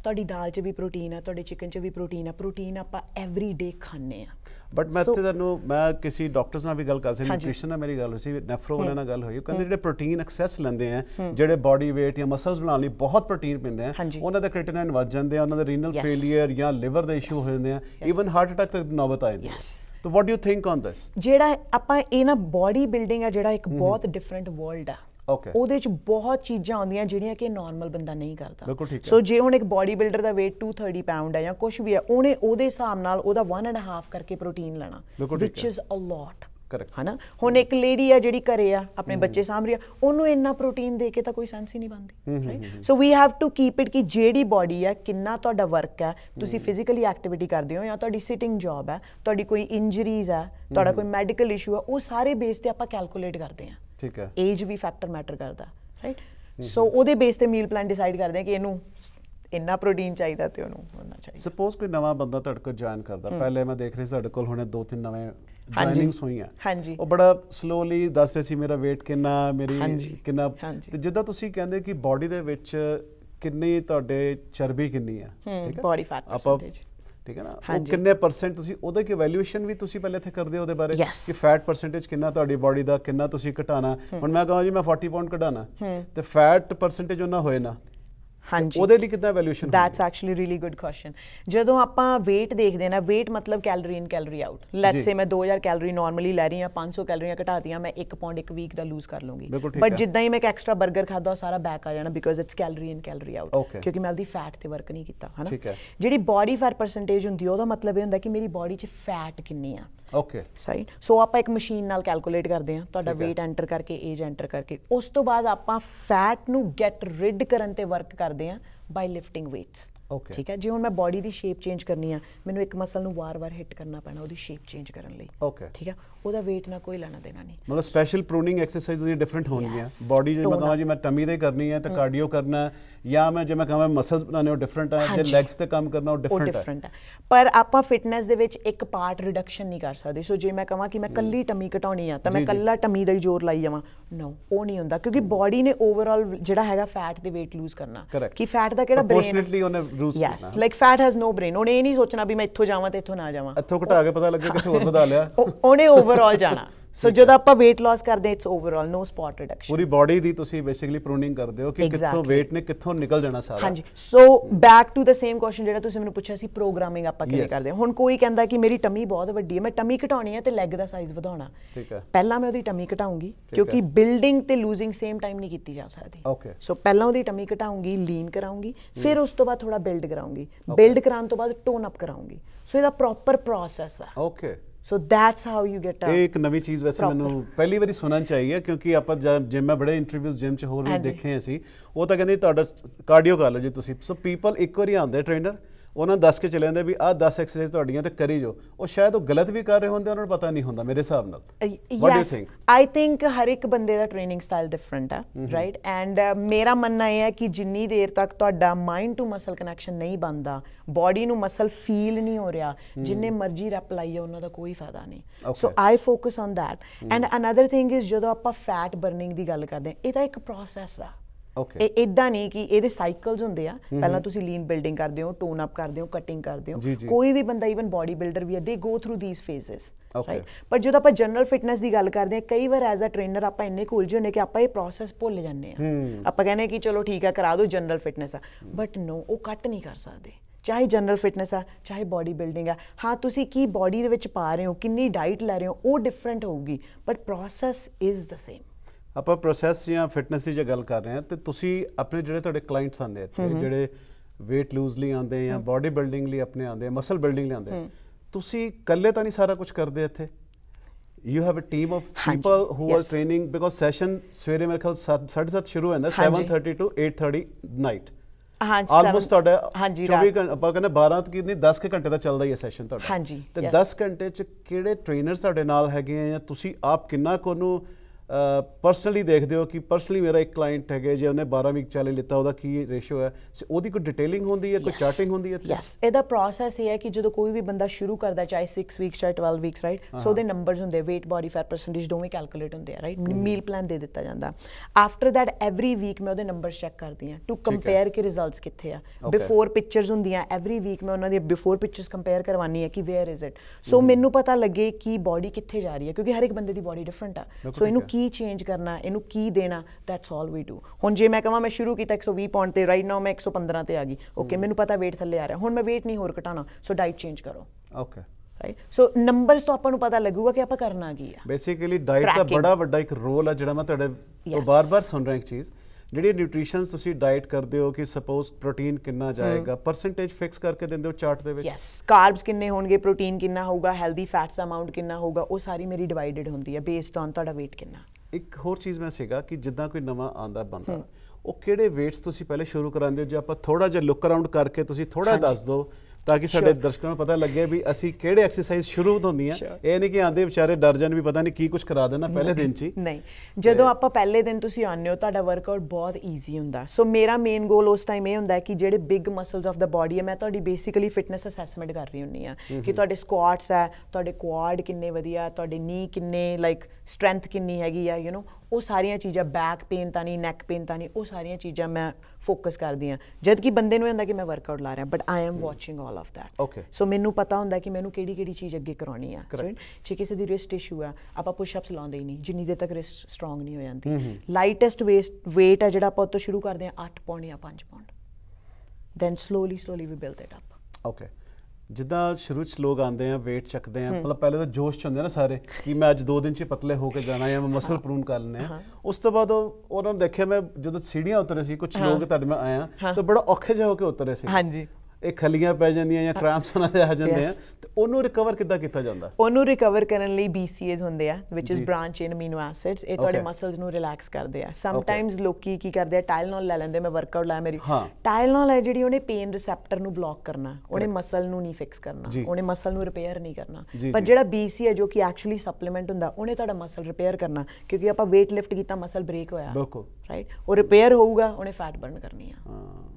ਤੁਹਾਡੀ ਦਾਲ 'ਚ ਵੀ ਪ੍ਰੋਟੀਨ ਆ ਤੁਹਾਡੇ ਚਿਕਨ 'ਚ ਵੀ ਪ੍ਰੋਟੀਨ ਆ ਪ੍ਰੋਟੀਨ ਆਪਾਂ ਐਵਰੀ ਡੇ ਖਾਂਦੇ ਆ ਬਟ ਮੈਂ ਇੱਥੇ ਤੁਹਾਨੂੰ ਮੈਂ ਕਿਸੇ ਡਾਕਟਰਸ ਨਾਲ ਵੀ ਗੱਲ ਕਰ ਸੀ ਨਿਊਟ੍ਰੀਸ਼ਨ ਨਾਲ ਮੇਰੀ ਗੱਲ ਸੀ ਨੈਫਰੋ ਵਾਲਿਆਂ ਨਾਲ ਗੱਲ ਹੋਈ ਉਹ ਕਹਿੰਦੇ ਜਿਹੜੇ ਪ੍ਰੋਟੀਨ ਐਕਸੈਸ ਲੈਂਦੇ ਆ ਜਿਹੜੇ ਬਾਡੀ weight ਜਾਂ ਮਸਲਸ ਬਣਾਉਣ ਲਈ ਬਹੁਤ ਪ੍ਰੋਟੀਨ ਪੀਂਦੇ ਆ ਉਹਨਾਂ ਦਾ ਕ੍ਰੀਟਿਨਾਈਨ ਵੱਧ ਜਾਂਦੇ ਆ ਉਹਨਾਂ ਦਾ ਰੀਨਲ ਫੇਲਿਅਰ ਜਾਂ ਲਿਵਰ ਦੇ ਇਸ਼ੂ ਹੋ ਜਾਂਦੇ ਆ ਇਵਨ ਹਾਰਟ ਅਟੈਕ ਤੱਕ ਨੌਬਤ ਆ ਜਾਂਦੀ ਹੈ ਤਾਂ what do you think on this ਜਿਹੜਾ ਆਪਾਂ ਇਹ ਨਾ ਬਾਡੀ ਬਿਲਡਿੰਗ ਆ ਜਿਹੜਾ ਇੱਕ ਬਹੁਤ ਡਿਫਰੈਂਟ ਵਰਲਡ ਆ ਉਹਦੇ ਚ ਬਹੁਤ ਚੀਜ਼ਾਂ ਆਉਂਦੀਆਂ ਜਿਹੜੀਆਂ ਕਿ ਨਾਰਮਲ ਬੰਦਾ ਨਹੀਂ ਕਰਦਾ ਸੋ ਜੇ ਹੁਣ ਇੱਕ ਬਾਡੀ ਬਿਲਡਰ ਦਾ weight 230 ਪਾਉਂਡ ਹੈ ਜਾਂ ਕੁਝ ਵੀ ਹੈ ਉਹਨੇ ਉਹਦੇ ਹਿਸਾਬ ਨਾਲ ਉਹਦਾ 1 ਐਂਡ ਹਾਫ ਕਰਕੇ ਪ੍ਰੋਟੀਨ ਲੈਣਾ which is a lot correct ਹਨਾ ਹੁਣ ਇੱਕ ਲੇਡੀ ਆ ਜਿਹੜੀ ਘਰੇ ਆ ਆਪਣੇ ਬੱਚੇ ਸਾਂਭ ਰਹੀ ਆ ਉਹਨੂੰ ਇੰਨਾ ਪ੍ਰੋਟੀਨ ਦੇ ਕੇ ਤਾਂ ਕੋਈ ਸੈਂਸ ਹੀ ਨਹੀਂ ਬਣਦੀ right so we have to keep it ਕਿ ਜਿਹੜੀ ਬਾਡੀ ਆ ਕਿੰਨਾ ਤੁਹਾਡਾ ਵਰਕ ਆ ਤੁਸੀਂ ਫਿਜ਼ੀਕਲੀ ਐਕਟੀਵਿਟੀ ਕਰਦੇ ਹੋ ਜਾਂ ਤੁਹਾਡੀ ਸਿਟਿੰਗ ਜੌਬ ਆ ਤੁਹਾਡੀ ਕੋਈ ਇੰਜਰੀਜ਼ ਆ ਤੁਹਾਡਾ ਕੋਈ ਮੈਡੀਕਲ ਇਸ਼ੂ ਆ ਉਹ ਸਾਰੇ ਬੇਸ ਤੇ ਆਪਾਂ ਕੈਲਕੂਲੇਟ ਕਰਦੇ ਆ ਠੀਕ ਹੈ ਏਜ ਵੀ ਫੈਕਟਰ ਮੈਟਰ ਕਰਦਾ ਰਾਈਟ ਸੋ ਉਹਦੇ ਬੇਸ ਤੇ ਮੀਲ ਪਲਾਨ ਡਿਸਾਈਡ ਕਰਦੇ ਆ ਕਿ ਇਹਨੂੰ ਇੰਨਾ ਪ੍ਰੋਟੀਨ ਚਾਹੀਦਾ ਤੇ ਉਹਨੂੰ ਹੋਣਾ ਚਾਹੀਦਾ ਸਪੋਜ਼ ਕੋਈ ਨਵਾਂ ਬੰਦਾ ਤੜਕੋ ਜੁਆਇਨ ਕਰਦਾ ਪਹਿਲੇ ਮੈਂ ਦੇਖ ਰਿਹਾ ਸਾਡੇ ਕੋਲ ਹੁਣੇ ਦੋ ਤਿੰਨ ਨਵੇਂ ਜੁਆਇਨਿੰਗਸ ਹੋਈਆਂ ਹਾਂਜੀ ਉਹ ਬੜਾ ਸਲੋਲੀ ਦੱਸ ਰਿਹਾ ਸੀ ਮੇਰਾ weight ਕਿੰਨਾ ਮੇਰੀ ਕਿੰਨਾ ਤੇ ਜਿੱਦਾਂ ਤੁਸੀਂ ਕਹਿੰਦੇ ਕਿ ਬਾਡੀ ਦੇ ਵਿੱਚ ਕਿੰਨੀ ਤੁਹਾਡੇ ਚਰਬੀ ਕਿੰਨੀ ਆ ਠੀਕ ਹੈ ਬਾਡੀ ਫੈਟ ਪਰਸੈਂਟੇਜ ਠੀਕ ਹੈ ਨਾ ਉਹ ਕਿੰਨੇ ਪਰਸੈਂਟ ਤੁਸੀਂ ਉਹਦੇ ਕੀ ਵੈਲਿਊਏਸ਼ਨ ਵੀ ਤੁਸੀਂ ਪਹਿਲੇ ਇੱਥੇ ਕਰਦੇ ਹੋ ਉਹਦੇ ਬਾਰੇ ਕਿ ਫੈਟ ਪਰਸੈਂਟੇਜ ਕਿੰਨਾ ਤੁਹਾਡੀ ਬਾਡੀ ਦਾ ਕਿੰਨਾ ਤੁਸੀਂ ਘਟਾਣਾ ਹੁਣ ਮੈਂ ਕਹਾਂ ਜੀ ਮੈਂ 40 ਪਾਉਂਡ ਘਟਾਣਾ ਤੇ ਫੈਟ ਪਰਸੈਂਟੇਜ ਉਹਨਾਂ ਹੋਏ ਨਾ ਹਾਂਜੀ ਉਹਦੇ ਲਈ ਕਿੰਨਾ valuation that's actually really good question ਜਦੋਂ ਆਪਾਂ weight ਦੇਖਦੇ ਨਾ weight ਮਤਲਬ calorie in calorie out let's say ਮੈਂ 2000 ਕੈਲਰੀ ਨਾਰਮਲੀ ਲੈ ਰਹੀ ਹਾਂ 500 ਕੈਲਰੀਆਂ ਘਟਾ ਦਿਆਂ ਮੈਂ 1 ਪਾਉਂਡ ਇੱਕ ਵੀਕ ਦਾ ਲੂਜ਼ ਕਰ ਲੂੰਗੀ ਬਟ ਜਿੱਦਾਂ ਹੀ ਮੈਂ ਇੱਕ ਐਕਸਟਰਾ 버ਗਰ ਖਾਦਾ ਸਾਰਾ ਬੈਕ ਆ ਜਾਣਾ because it's calorie in calorie out ਕਿਉਂਕਿ ਮੈਂ ਉਹਦੀ ਫੈਟ ਤੇ ਵਰਕ ਨਹੀਂ ਕੀਤਾ ਹਨਾ ਜਿਹੜੀ ਬਾਡੀ ਫੈਟ ਪਰਸੈਂਟੇਜ ਹੁੰਦੀ ਉਹਦਾ ਮਤਲਬ ਇਹ ਹੁੰਦਾ ਕਿ ਮੇਰੀ ਬਾਡੀ 'ਚ ਫੈਟ ਕਿੰਨੀ ਆ ਓਕੇ ਸਹੀ ਸੋ ਆਪਾਂ ਇੱਕ ਮਸ਼ੀਨ ਨਾਲ ਕੈਲਕੂਲੇਟ ਕਰਦੇ ਹਾਂ ਤੁਹਾਡਾ weight ਐਂਟਰ ਕਰਕੇ age ਐਂਟਰ ਕਰਕੇ ਉਸ ਤੋਂ ਬਾਅਦ ਆਪਾਂ fat ਨੂੰ get rid ਕਰਨ ਤੇ ਵਰਕ ਕਰਦੇ ਹਾਂ by lifting weights ਓਕੇ ਠੀਕ ਹੈ ਜੇ ਹੁਣ ਮੈਂ ਬਾਡੀ ਦੀ ਸ਼ੇਪ ਚੇਂਜ ਕਰਨੀ ਆ ਮੈਨੂੰ ਇੱਕ ਮਸਲ ਨੂੰ ਵਾਰ-ਵਾਰ ਹਿੱਟ ਕਰਨਾ ਪੈਣਾ ਉਹਦੀ ਸ਼ੇਪ ਚੇਂਜ ਕਰਨ ਲਈ ਓਕੇ ਠੀਕ ਹੈ ਉਹਦਾ weight ਨਾਲ ਕੋਈ ਲੈਣਾ ਦੇਣਾ ਨਹੀਂ ਮਤਲਬ ਸਪੈਸ਼ਲ ਪ੍ਰੂਨਿੰਗ ਐਕਸਰਸਾਈਜ਼ ਦੀ ਡਿਫਰੈਂਟ ਹੋਣਗੀਆਂ ਬਾਡੀ ਜੇ ਮੈਂ ਕਹਾਂ ਜੀ ਮੈਂ ਟਮੀ ਦੇ ਕਰਨੀ ਹੈ ਤਾਂ ਕਾਰਡੀਓ ਕਰਨਾ ਜਾਂ ਮੈਂ ਜੇ ਮੈਂ ਕਹਾਂ ਮਸਲਸ ਬਣਾਉਣੇ ਉਹ ਡਿਫਰੈਂਟ ਹੈ ਜੇ ਲੈਗਸ ਤੇ ਕੰਮ ਕਰਨਾ ਉਹ ਡਿਫਰੈਂਟ ਹੈ ਪਰ ਆਪਾਂ ਫਿਟਨੈਸ ਦੇ ਵਿੱਚ ਇੱਕ ਪਾਰਟ ਰਿਡਕਸ਼ਨ ਨਹੀਂ ਕਰ ਸਕਦੇ ਸੋ ਜੇ ਮੈਂ ਕਹਾਂ ਕਿ ਮੈਂ ਕੱਲੀ ਟਮੀ ਘਟਾਉਣੀ ਆ ਤਾਂ ਮੈਂ ਕੱਲਾ ਟਮੀ ਦਾ ਹੀ ਜ਼ੋਰ ਲਾਈ ਜਾਵਾਂ ਨੋ ਉਹ ਨਹੀਂ ਹੁੰਦਾ ਕਿਉਂਕਿ ਬਾਡੀ ਨੇ ਓਵਰਆਲ ਜਿਹੜਾ ਹੈਗਾ ਫੈਟ ਦੇ weight lose ਕਰਨਾ ਕਿ ਫੈਟ ਦਾ ਕਿਹੜਾ ਬ੍ਰੇਨ ਰੂਸ yes like fat has no brain ਉਹਨੇ ਇਹ ਨਹੀਂ ਸੋਚਣਾ ਵੀ ਮੈਂ ਇੱਥੋਂ ਜਾਵਾਂ ਤੇ ਇੱਥੋਂ ਨਾ ਜਾਵਾਂ ਇੱਥੋਂ ਘਟਾ ਕੇ ਪਤਾ ਲੱਗੇ ਕਿਸੇ ਹੋਰ ਵਧਾ ਲਿਆ ਉਹਨੇ ਓਵਰਆਲ ਜਾਣਾ ਸੋ ਜਦੋਂ ਆਪਾਂ weight loss ਕਰਦੇ ਹਾਂ it's overall no spot reduction ਪੂਰੀ ਬਾਡੀ ਦੀ ਤੁਸੀਂ ਬੇਸਿਕਲੀ ਪ੍ਰੂਨਿੰਗ ਕਰਦੇ ਹੋ ਕਿ ਕਿੱਥੋਂ weight ਨੇ ਕਿੱਥੋਂ ਨਿਕਲ ਜਾਣਾ ਸਾਰਾ ਹਾਂਜੀ so back to the same question ਜਿਹੜਾ ਤੁਸੀਂ ਮੈਨੂੰ ਪੁੱਛਿਆ ਸੀ ਪ੍ਰੋਗਰਾਮਿੰਗ ਆਪਾਂ ਕਿਵੇਂ ਕਰਦੇ ਹਾਂ ਹੁਣ ਕੋਈ ਕਹਿੰਦਾ ਕਿ ਮੇਰੀ ਟਮੀ ਬਹੁਤ ਵੱਡੀ ਹੈ ਮੈਂ ਟਮੀ ਘਟਾਉਣੀ ਹੈ ਤੇ ਲੈਗ ਦਾ ਸਾਈਜ਼ ਵਧਾਉਣਾ ਠੀਕ ਹੈ ਪਹਿਲਾਂ ਮੈਂ ਉਹਦੀ ਟਮੀ ਘਟਾਉਂਗੀ ਕਿਉਂਕਿ ਬਿਲਡਿੰਗ ਤੇ ਲੂਜ਼ਿੰਗ ਸੇਮ ਟਾਈਮ ਨਹੀਂ ਕੀਤੀ ਜਾ ਸਕਦੀ ਓਕੇ ਸੋ ਪਹਿਲਾਂ ਉਹਦੀ ਟਮੀ ਘਟਾਉਂਗੀ ਲੀਨ ਕਰਾਉਂਗੀ ਫਿਰ ਉਸ ਤੋਂ ਬਾਅਦ ਥੋੜਾ ਬਿਲਡ ਕਰਾਉਂਗੀ ਬਿਲਡ ਕਰਾਉਣ ਤੋਂ ਬਾਅਦ ਟੋਨ ਅਪ ਕਰਾਉਂਗੀ ਸੋ ਇਹਦਾ ਪ੍ਰੋਪਰ ਪ੍ਰੋਸੈਸ ਆ okay so that's how you get a ਇੱਕ ਨਵੀਂ ਚੀਜ਼ ਵੈਸੇ ਮੈਨੂੰ ਪਹਿਲੀ ਵਾਰੀ ਸੁਣਨ ਹੈ ਕਿਉਂਕਿ ਆਪਾਂ ਜਿਮ ਮੈਂ ਬੜੇ ਇੰਟਰਵਿਊਜ਼ ਜਿਮ ਚ ਹੋਰ ਵੀ ਦੇਖੇ ਅਸੀਂ ਉਹ ਤਾਂ ਕਹਿੰਦੇ ਤੁਹਾਡਾ ਕਾਰਡੀਓ ਕਰ ਲਓ ਜੀ ਤੁਸੀਂ ਸੋ ਪੀਪਲ ਇੱਕ ਵਾਰੀ ਆਉਂਦੇ ਟ੍ਰੇਨਰ ਉਹਨਾਂ ਦੱਸ ਕੇ ਚਲੇ ਜਾਂਦੇ ਵੀ ਆਹ 10 ਐਕਸਰਸਾਈਜ਼ ਤੁਹਾਡੀਆਂ ਤੇ ਕਰੀ ਜੋ ਉਹ ਸ਼ਾਇਦ ਉਹ ਗਲਤ ਵੀ ਕਰ ਰਹੇ ਹੁੰਦੇ ਉਹਨਾਂ ਨੂੰ ਪਤਾ ਨਹੀਂ ਹੁੰਦਾ ਮੇਰੇ ਹਿਸਾਬ ਨਾਲ what do think I think ਹਰ ਇੱਕ ਬੰਦੇ ਦਾ ਟ੍ਰੇਨਿੰਗ ਸਟਾਈਲ ਡਿਫਰੈਂਟ ਆ ਰਾਈਟ ਐਂਡ ਮੇਰਾ ਮੰਨਣਾ ਇਹ ਹੈ ਕਿ ਜਿੰਨੀ ਦੇਰ ਤੱਕ ਤੁਹਾਡਾ ਮਾਈਂਡ ਟੂ ਮਸਲ ਕਨੈਕਸ਼ਨ ਨਹੀਂ ਬਣਦਾ ਬਾਡੀ ਨੂੰ ਮਸਲ ਫੀਲ ਨਹੀਂ ਹੋ ਰਿਹਾ ਜਿੰਨੇ ਮਰਜ਼ੀ ਰੈਪ ਲਾਈਏ ਉਹਨਾਂ ਦਾ ਕੋਈ ਫਾਇਦਾ ਨਹੀਂ so I focus on that and another thing is ਜਦੋਂ ਆਪਾਂ ਫੈਟ ਬਰਨਿੰਗ ਦੀ ਗੱਲ ਕਰਦੇ ਇਹ ਤਾਂ ਇੱਕ ਪ੍ਰੋਸੈਸ ਆ ਇਹ ਇਦਾਂ ਨਹੀਂ ਕਿ ਇਹਦੇ ਸਾਈਕਲਸ ਹੁੰਦੇ ਆ ਪਹਿਲਾਂ ਤੁਸੀਂ ਲੀਨ ਬਿਲਡਿੰਗ ਕਰਦੇ ਹੋ ਟੋਨ ਅਪ ਕਰਦੇ ਹੋ ਕਟਿੰਗ ਕਰਦੇ ਹੋ ਕੋਈ ਵੀ ਬੰਦਾ ਇਵਨ ਬਾਡੀ ਬਿਲਡਰ ਵੀ ਆ they go through these phases right ਪਰ ਜਦੋਂ ਆਪਾਂ ਜਨਰਲ ਫਿਟਨੈਸ ਦੀ ਗੱਲ ਕਰਦੇ ਆ ਕਈ ਵਾਰ ਐਜ਼ ਅ ਟ੍ਰੇਨਰ ਆਪਾਂ ਇੰਨੇ ਖੁੱਲਜੇ ਹੁੰਨੇ ਕਿ ਆਪਾਂ ਇਹ ਪ੍ਰੋਸੈਸ ਭੁੱਲ ਜਾਂਦੇ ਆ ਆਪਾਂ ਕਹਿੰਦੇ ਕਿ ਚਲੋ ਠੀਕ ਆ ਕਰਾ ਦਿਓ ਜਨਰਲ ਫਿਟਨੈਸ ਆ ਬਟ ਨੋ ਉਹ ਕੱਟ ਨਹੀਂ ਕਰ ਸਕਦੇ ਚਾਹੇ ਜਨਰਲ ਫਿਟਨੈਸ ਆ ਚਾਹੇ ਬਾਡੀ ਬਿਲਡਿੰਗ ਆ ਹਾਂ ਤੁਸੀਂ ਕੀ ਬਾਡੀ ਦੇ ਵਿੱਚ ਪਾ ਰਹੇ ਹੋ ਕਿੰਨੀ ਡਾਈਟ ਲੈ ਰਹੇ ਹੋ ਉਹ ਡਿਫਰੈਂਟ ਹੋਊਗੀ but process is the same ਆਪਾਂ ਪ੍ਰੋਸੈਸ ਜਾਂ ਫਿਟਨੈਸ ਦੀ ਜੇ ਗੱਲ ਕਰ ਰਹੇ ਹਾਂ ਤੇ ਤੁਸੀਂ ਆਪਣੇ ਜਿਹੜੇ ਤੁਹਾਡੇ ਕਲਾਇੰਟਸ ਆਉਂਦੇ ਇੱਥੇ ਜਿਹੜੇ weight lose ਲਈ ਆਉਂਦੇ ਜਾਂ ਬਾਡੀ ਬਿਲਡਿੰਗ ਲਈ ਆਪਣੇ ਆਉਂਦੇ ਆ ਮਸਲ ਬਿਲਡਿੰਗ ਲਈ ਆਉਂਦੇ ਤੁਸੀਂ ਇਕੱਲੇ ਤਾਂ ਨਹੀਂ ਸਾਰਾ ਕੁਝ ਕਰਦੇ ਇੱਥੇ you have a team of people who are training because session ਸਵੇਰੇ ਮੇਰੇ ਖਿਆਲ 7:30 ਸ਼ੁਰੂ ਹੁੰਦਾ 7:30 ਟੂ 8:30 ਨਾਈਟ ਹਾਂਜੀ ਆਲਮੋਸਟ ਤੁਹਾਡਾ ਹਾਂਜੀ 24 ਘੰਟੇ ਆਪਾਂ ਕਹਿੰਦੇ 12 ਤੱਕ ਨਹੀਂ 10 ਘੰਟੇ ਦਾ ਚੱਲਦਾ ਹੀ ਹੈ ਸੈਸ਼ਨ ਤੁਹਾਡਾ ਹਾਂਜੀ ਤੇ 10 ਘੰਟੇ ਚ ਕਿਹੜੇ ਟ੍ਰੇਨਰ ਤੁਹਾਡੇ ਨਾਲ ਹੈਗੇ ਆ ਜਾਂ ਤੁਸੀਂ ਆਪ ਕਿੰਨਾ ਕੋ ਨੂੰ ਪਰਸਨਲੀ ਦੇਖਦੇ ਹੋ ਕਿ ਪਰਸਨਲੀ ਮੇਰਾ ਇੱਕ ਕਲਾਇੰਟ ਹੈਗੇ ਜੇ ਉਹਨੇ 12 ਵੀਕ ਚਾਲੇ ਲਿੱਤਾ ਉਹਦਾ ਕੀ ਰੇਸ਼ੋ ਹੈ ਸੋ ਉਹਦੀ ਕੋਈ ਡਿਟੇਲਿੰਗ ਹੁੰਦੀ ਹੈ ਕੋਈ ਚਾਰਟਿੰਗ ਹੁੰਦੀ ਹੈ ਯੈਸ ਇਹਦਾ ਪ੍ਰੋਸੈਸ ਇਹ ਹੈ ਕਿ ਜਦੋਂ ਕੋਈ ਵੀ ਬੰਦਾ ਸ਼ੁਰੂ ਕਰਦਾ ਚਾਹੇ 6 ਵੀਕਸ ਚਾਹੇ 12 ਵੀਕਸ ਰਾਈਟ ਸੋ ਦੇ ਨੰਬਰਸ ਹੁੰਦੇ weight body fat percentage ਦੋਵੇਂ ਕੈਲਕੂਲੇਟ ਹੁੰਦੇ ਆ ਰਾਈਟ ਮੀਲ ਪਲਾਨ ਦੇ ਦਿੱਤਾ ਜਾਂਦਾ ਆਫਟਰ ਥੈਟ ਐਵਰੀ ਵੀਕ ਮੈਂ ਉਹਦੇ ਨੰਬਰਸ ਚੈੱਕ ਕਰਦੀ ਆ ਟੂ ਕੰਪੇਅਰ ਕਿ ਰਿਜ਼ਲਟਸ ਕਿੱਥੇ ਆ ਬਿਫੋਰ ਪਿਕਚਰਸ ਹੁੰਦੀਆਂ ਐਵਰੀ ਵੀਕ ਮੈਂ ਉਹਨਾਂ ਦੀ ਬਿਫੋਰ ਪਿਕਚਰਸ ਕੰਪੇਅਰ ਕਰਵਾਨੀ ਹੈ ਕਿ ਵੇਅਰ ਇਜ਼ ਇਟ ਸੋ ਮੈਨੂੰ ਪਤਾ ਲੱਗੇ ਕਿ ਬਾਡੀ ਕਿੱਥੇ ਜਾ ਰਹੀ ਆ ਕਿਉਂਕਿ ਹਰ ਇੱਕ ਬੰਦੇ ਦੀ ਬਾਡੀ ਡਿਫਰੈਂਟ ਆ ਸੋ ਇਹਨੂੰ ਕੀ ਕੀ ਚੇਂਜ ਕਰਨਾ ਇਹਨੂੰ ਕੀ ਦੇਣਾ ਦੈਟਸ ਆਲ ਵੀ ਡੂ ਹੁਣ ਜੇ ਮੈਂ ਕਹਾਂ ਮੈਂ ਸ਼ੁਰੂ ਕੀਤਾ 120 ਪੌਂਡ ਤੇ ਰਾਈਟ ਨਾਓ ਮੈਂ 115 ਤੇ ਆ ਗਈ ਓਕੇ ਮੈਨੂੰ ਪਤਾ weight ਥੱਲੇ ਆ ਰਿਹਾ ਹੁਣ ਮੈਂ weight ਨਹੀਂ ਹੋਰ ਘਟਾਣਾ ਸੋ ਡਾਈਟ ਚੇਂਜ ਕਰੋ ਓਕੇ ਰਾਈਟ ਸੋ ਨੰਬਰਸ ਤੋਂ ਆਪਾਂ ਨੂੰ ਪਤਾ ਲੱਗੂਗਾ ਕਿ ਆਪਾਂ ਕਰਨਾ ਕੀ ਆ ਬੇਸਿਕਲੀ ਡਾਈਟ ਦਾ ਬੜਾ ਵੱਡਾ ਇੱਕ ਰੋਲ ਆ ਜਿਹੜਾ ਮੈਂ ਤੁਹਾਡੇ ਤੋਂ ਬਾਰ-ਬਾਰ ਸੁਣ ਰਿਹਾ ਇੱਕ ਚੀਜ਼ ਜਿਹੜੀ ਨਿਊਟ੍ਰੀਸ਼ਨ ਤੁਸੀਂ ਡਾਈਟ ਕਰਦੇ ਹੋ ਕਿ ਸਪੋਜ਼ ਪ੍ਰੋਟੀਨ ਕਿੰਨਾ ਜਾਏਗਾ ਪਰਸੈਂਟੇਜ ਫਿਕਸ ਕਰਕੇ ਦਿੰਦੇ ਹੋ ਚਾਰਟ ਦੇ ਵਿੱਚ ਯੈਸ ਕਾਰਬਸ ਕਿੰਨੇ ਹੋਣਗੇ ਪ੍ਰੋਟੀਨ ਕਿੰਨਾ ਹੋਊਗਾ ਹੈਲਦੀ ਫੈਟਸ ਅਮਾਉਂਟ ਕਿੰਨਾ ਹੋਊਗਾ ਉਹ ਸਾਰੀ ਮੇਰੀ ਡਿਵਾਈਡਡ ਹੁੰਦੀ ਹੈ ਬੇਸਡ ਔਨ ਤੁਹਾਡਾ weight ਕਿੰਨਾ ਇੱਕ ਹੋਰ ਚੀਜ਼ ਮੈਂ ਸੀਗਾ ਕਿ ਜਿੱਦਾਂ ਕੋਈ ਨਵਾਂ ਆਂਦਾ ਬੰਦਾ ਉਹ ਕਿਹੜੇ weights ਤੁਸੀਂ ਪਹਿਲੇ ਸ਼ੁਰੂ ਕਰਾਉਂਦੇ ਹੋ ਜੇ ਆਪਾਂ ਥੋੜਾ ਜਿਹਾ ਲੁੱਕ ਅਰਾਊਂਡ ਕਰਕੇ ਤੁਸੀਂ ਥੋੜਾ ਦੱਸ ਦਿਓ ਤਾਂ ਕਿ ਸਾਡੇ ਦਰਸ਼ਕਾਂ ਨੂੰ ਪਤਾ ਲੱਗੇ ਵੀ ਅਸੀਂ ਕਿਹੜੇ ਐਕਸਰਸਾਈਜ਼ ਸ਼ੁਰੂ ਹੁੰਦੀਆਂ ਇਹ ਨਹੀਂ ਕਿ ਆਂਦੇ ਵਿਚਾਰੇ ਡਰ ਜਾਣ ਵੀ ਪਤਾ ਨਹੀਂ ਕੀ ਕੁਝ ਕਰਾ ਦੇਣਾ ਪਹਿਲੇ ਦਿਨ 'ਚ ਨਹੀਂ ਜਦੋਂ ਆਪਾਂ ਪਹਿਲੇ ਦਿਨ ਤੁਸੀਂ ਆਉਂਦੇ ਹੋ ਤੁਹਾਡਾ ਵਰਕਆਊਟ ਬਹੁਤ ਈਜ਼ੀ ਹੁੰਦਾ ਸੋ ਮੇਰਾ ਮੇਨ ਗੋਲ ਉਸ ਟਾਈਮ ਇਹ ਹੁੰਦਾ ਕਿ ਜਿਹੜੇ big muscles of the body ਹੈ ਮੈਂ ਤੁਹਾਡੀ ਬੇਸਿਕਲੀ ਫਿਟਨੈਸ ਅਸੈਸਮੈਂਟ ਕਰ ਰਹੀ ਹੁੰਨੀ ਆ ਕਿ ਤੁਹਾਡੇ ਸਕੁਆਟਸ ਹੈ ਤੁਹਾਡੇ ਕੁਆਡ ਕਿੰਨੇ ਵਧੀਆ ਤੁਹਾਡੇ ਨੀ ਕਿੰਨੇ ਲਾਈਕ ਸਟਰੈਂਥ ਕਿੰਨੀ ਹੈਗੀ ਆ ਯੂ نو ਉਹ ਸਾਰੀਆਂ ਚੀਜ਼ਾਂ ਬੈਕ ਪੇਨ ਤਾਂ ਨਹੀਂ ਨੈਕ ਪੇਨ ਤਾਂ ਨਹੀਂ ਉਹ ਸਾਰੀਆਂ ਚੀਜ਼ਾਂ ਮੈਂ ਫੋਕਸ ਕਰਦੀ ਆਂ ਜਦ ਕਿ ਬੰਦੇ ਨੂੰ ਹੁੰਦਾ ਕਿ ਮੈਂ ਵਰਕਆਊਟ ਲਾ ਰਿਹਾ but I am watching all of that so ਮੈਨੂੰ ਪਤਾ ਹੁੰਦਾ ਕਿ ਮੈਨੂੰ ਕਿਹੜੀ ਕਿਹੜੀ ਚੀਜ਼ ਅੱਗੇ ਕਰਾਉਣੀ ਆ ਜੇ ਕਿਸੇ ਦੀ ਰਿਸਟ ਇਸ਼ੂ ਆ ਆਪਾਂ ਪੁਸ਼ ਅਪਸ ਲਾਉਂਦੇ ਹੀ ਨਹੀਂ ਜਿੰਨੀ ਦੇ ਤੱਕ ਰਿਸਟ ਸਟਰੋਂਗ ਨਹੀਂ ਹੋ ਜਾਂਦੀ ਲਾਈਟੈਸਟ weight ਆ ਜਿਹੜਾ ਆਪਾਂ ਉਤੋਂ ਸ਼ੁਰੂ ਕਰਦੇ ਆ 8 ਪਾਉਂਡ ਜਾਂ 5 pound then slowly slowly we build it up okay ਜਿੱਦਾਂ ਸ਼ੁਰੂ ਚ ਲੋਕ ਆਉਂਦੇ ਆ weight ਚੱਕਦੇ ਆ ਮਤਲਬ ਪਹਿਲੇ ਤਾਂ ਜੋਸ਼ ਚ ਹੁੰਦੇ ਨਾ ਸਾਰੇ ਕਿ ਮੈਂ ਅੱਜ 2 ਦਿਨ ਚ ਪਤਲੇ ਹੋ ਕੇ ਜਾਣਾ ਆ ਮੈਂ ਮਸਲ ਪ੍ਰੂਨ ਕਰ ਲੈਣੇ ਆ ਉਸ ਤੋਂ ਬਾਅਦ ਉਹ ਉਹਨਾਂ ਨੂੰ ਦੇਖਿਆ ਮੈਂ ਜਦੋਂ ਸੀੜੀਆਂ ਉਤਰੇ ਸੀ ਕੁਝ ਲੋਕ ਤੁਹਾਡੇ ਮੈਂ ਆਇਆ ਤਾਂ ਬੜਾ ਔਖੇ ਜਿਹਾ ਹੋ ਕੇ ਉਤਰੇ ਸੀ ਹਾਂਜੀ ਇਹ ਖਲੀਆਂ ਪੈ ਜਾਂਦੀਆਂ ਜਾਂ ਕ੍ਰੈਂਪਸ ਉਹਨਾਂ ਦੇ ਆ ਜਾਂਦੇ ਆ ਤੇ ਉਹਨੂੰ ਰਿਕਵਰ ਕਿੱਦਾਂ ਕੀਤਾ ਜਾਂਦਾ ਉਹਨੂੰ ਰਿਕਵਰ ਕਰਨ ਲਈ BCAs ਹੁੰਦੇ ਆ which is branch in amino acids ਇਹ ਤੁਹਾਡੇ ਮਸਲਸ ਨੂੰ ਰਿਲੈਕਸ ਕਰਦੇ ਆ ਸਮ ਟਾਈਮਸ ਲੋਕੀ ਕੀ ਕਰਦੇ ਆ ਟਾਇਲਨੋਲ ਲੈ ਲੈਂਦੇ ਮੈਂ ਵਰਕਆਊਟ ਲਾਇਆ ਮੇਰੀ ਟਾਇਲਨੋਲ ਹੈ ਜਿਹੜੀ ਉਹਨੇ ਪੇਨ ਰਿਸੈਪਟਰ ਨੂੰ ਬਲੌਕ ਕਰਨਾ ਉਹਨੇ ਮਸਲ ਨੂੰ ਨਹੀਂ ਫਿਕਸ ਕਰਨਾ ਉਹਨੇ ਮਸਲ ਨੂੰ ਰਿਪੇਅਰ ਨਹੀਂ ਕਰਨਾ ਪਰ ਜਿਹੜਾ ਬੀਸੀਏ ਜੋ ਕਿ ਐਕਚੁਅਲੀ ਸਪਲੀਮੈਂਟ ਹੁੰਦਾ ਉਹਨੇ ਤੁਹਾਡਾ ਮਸਲ ਰਿਪੇਅਰ ਕਰਨਾ ਕਿਉਂਕਿ ਆਪਾਂ weight lift ਕੀਤਾ ਮਸਲ ਬ੍ਰੇਕ ਹੋਇਆ ਬਿਲਕੁਲ ਰਾਈਟ ਉਹ ਰਿਪੇਅਰ ਹੋਊਗਾ ਉਹਨੇ ਫੈਟ ਬਰਨ ਕਰਨੀ ਆ ਹਾਂ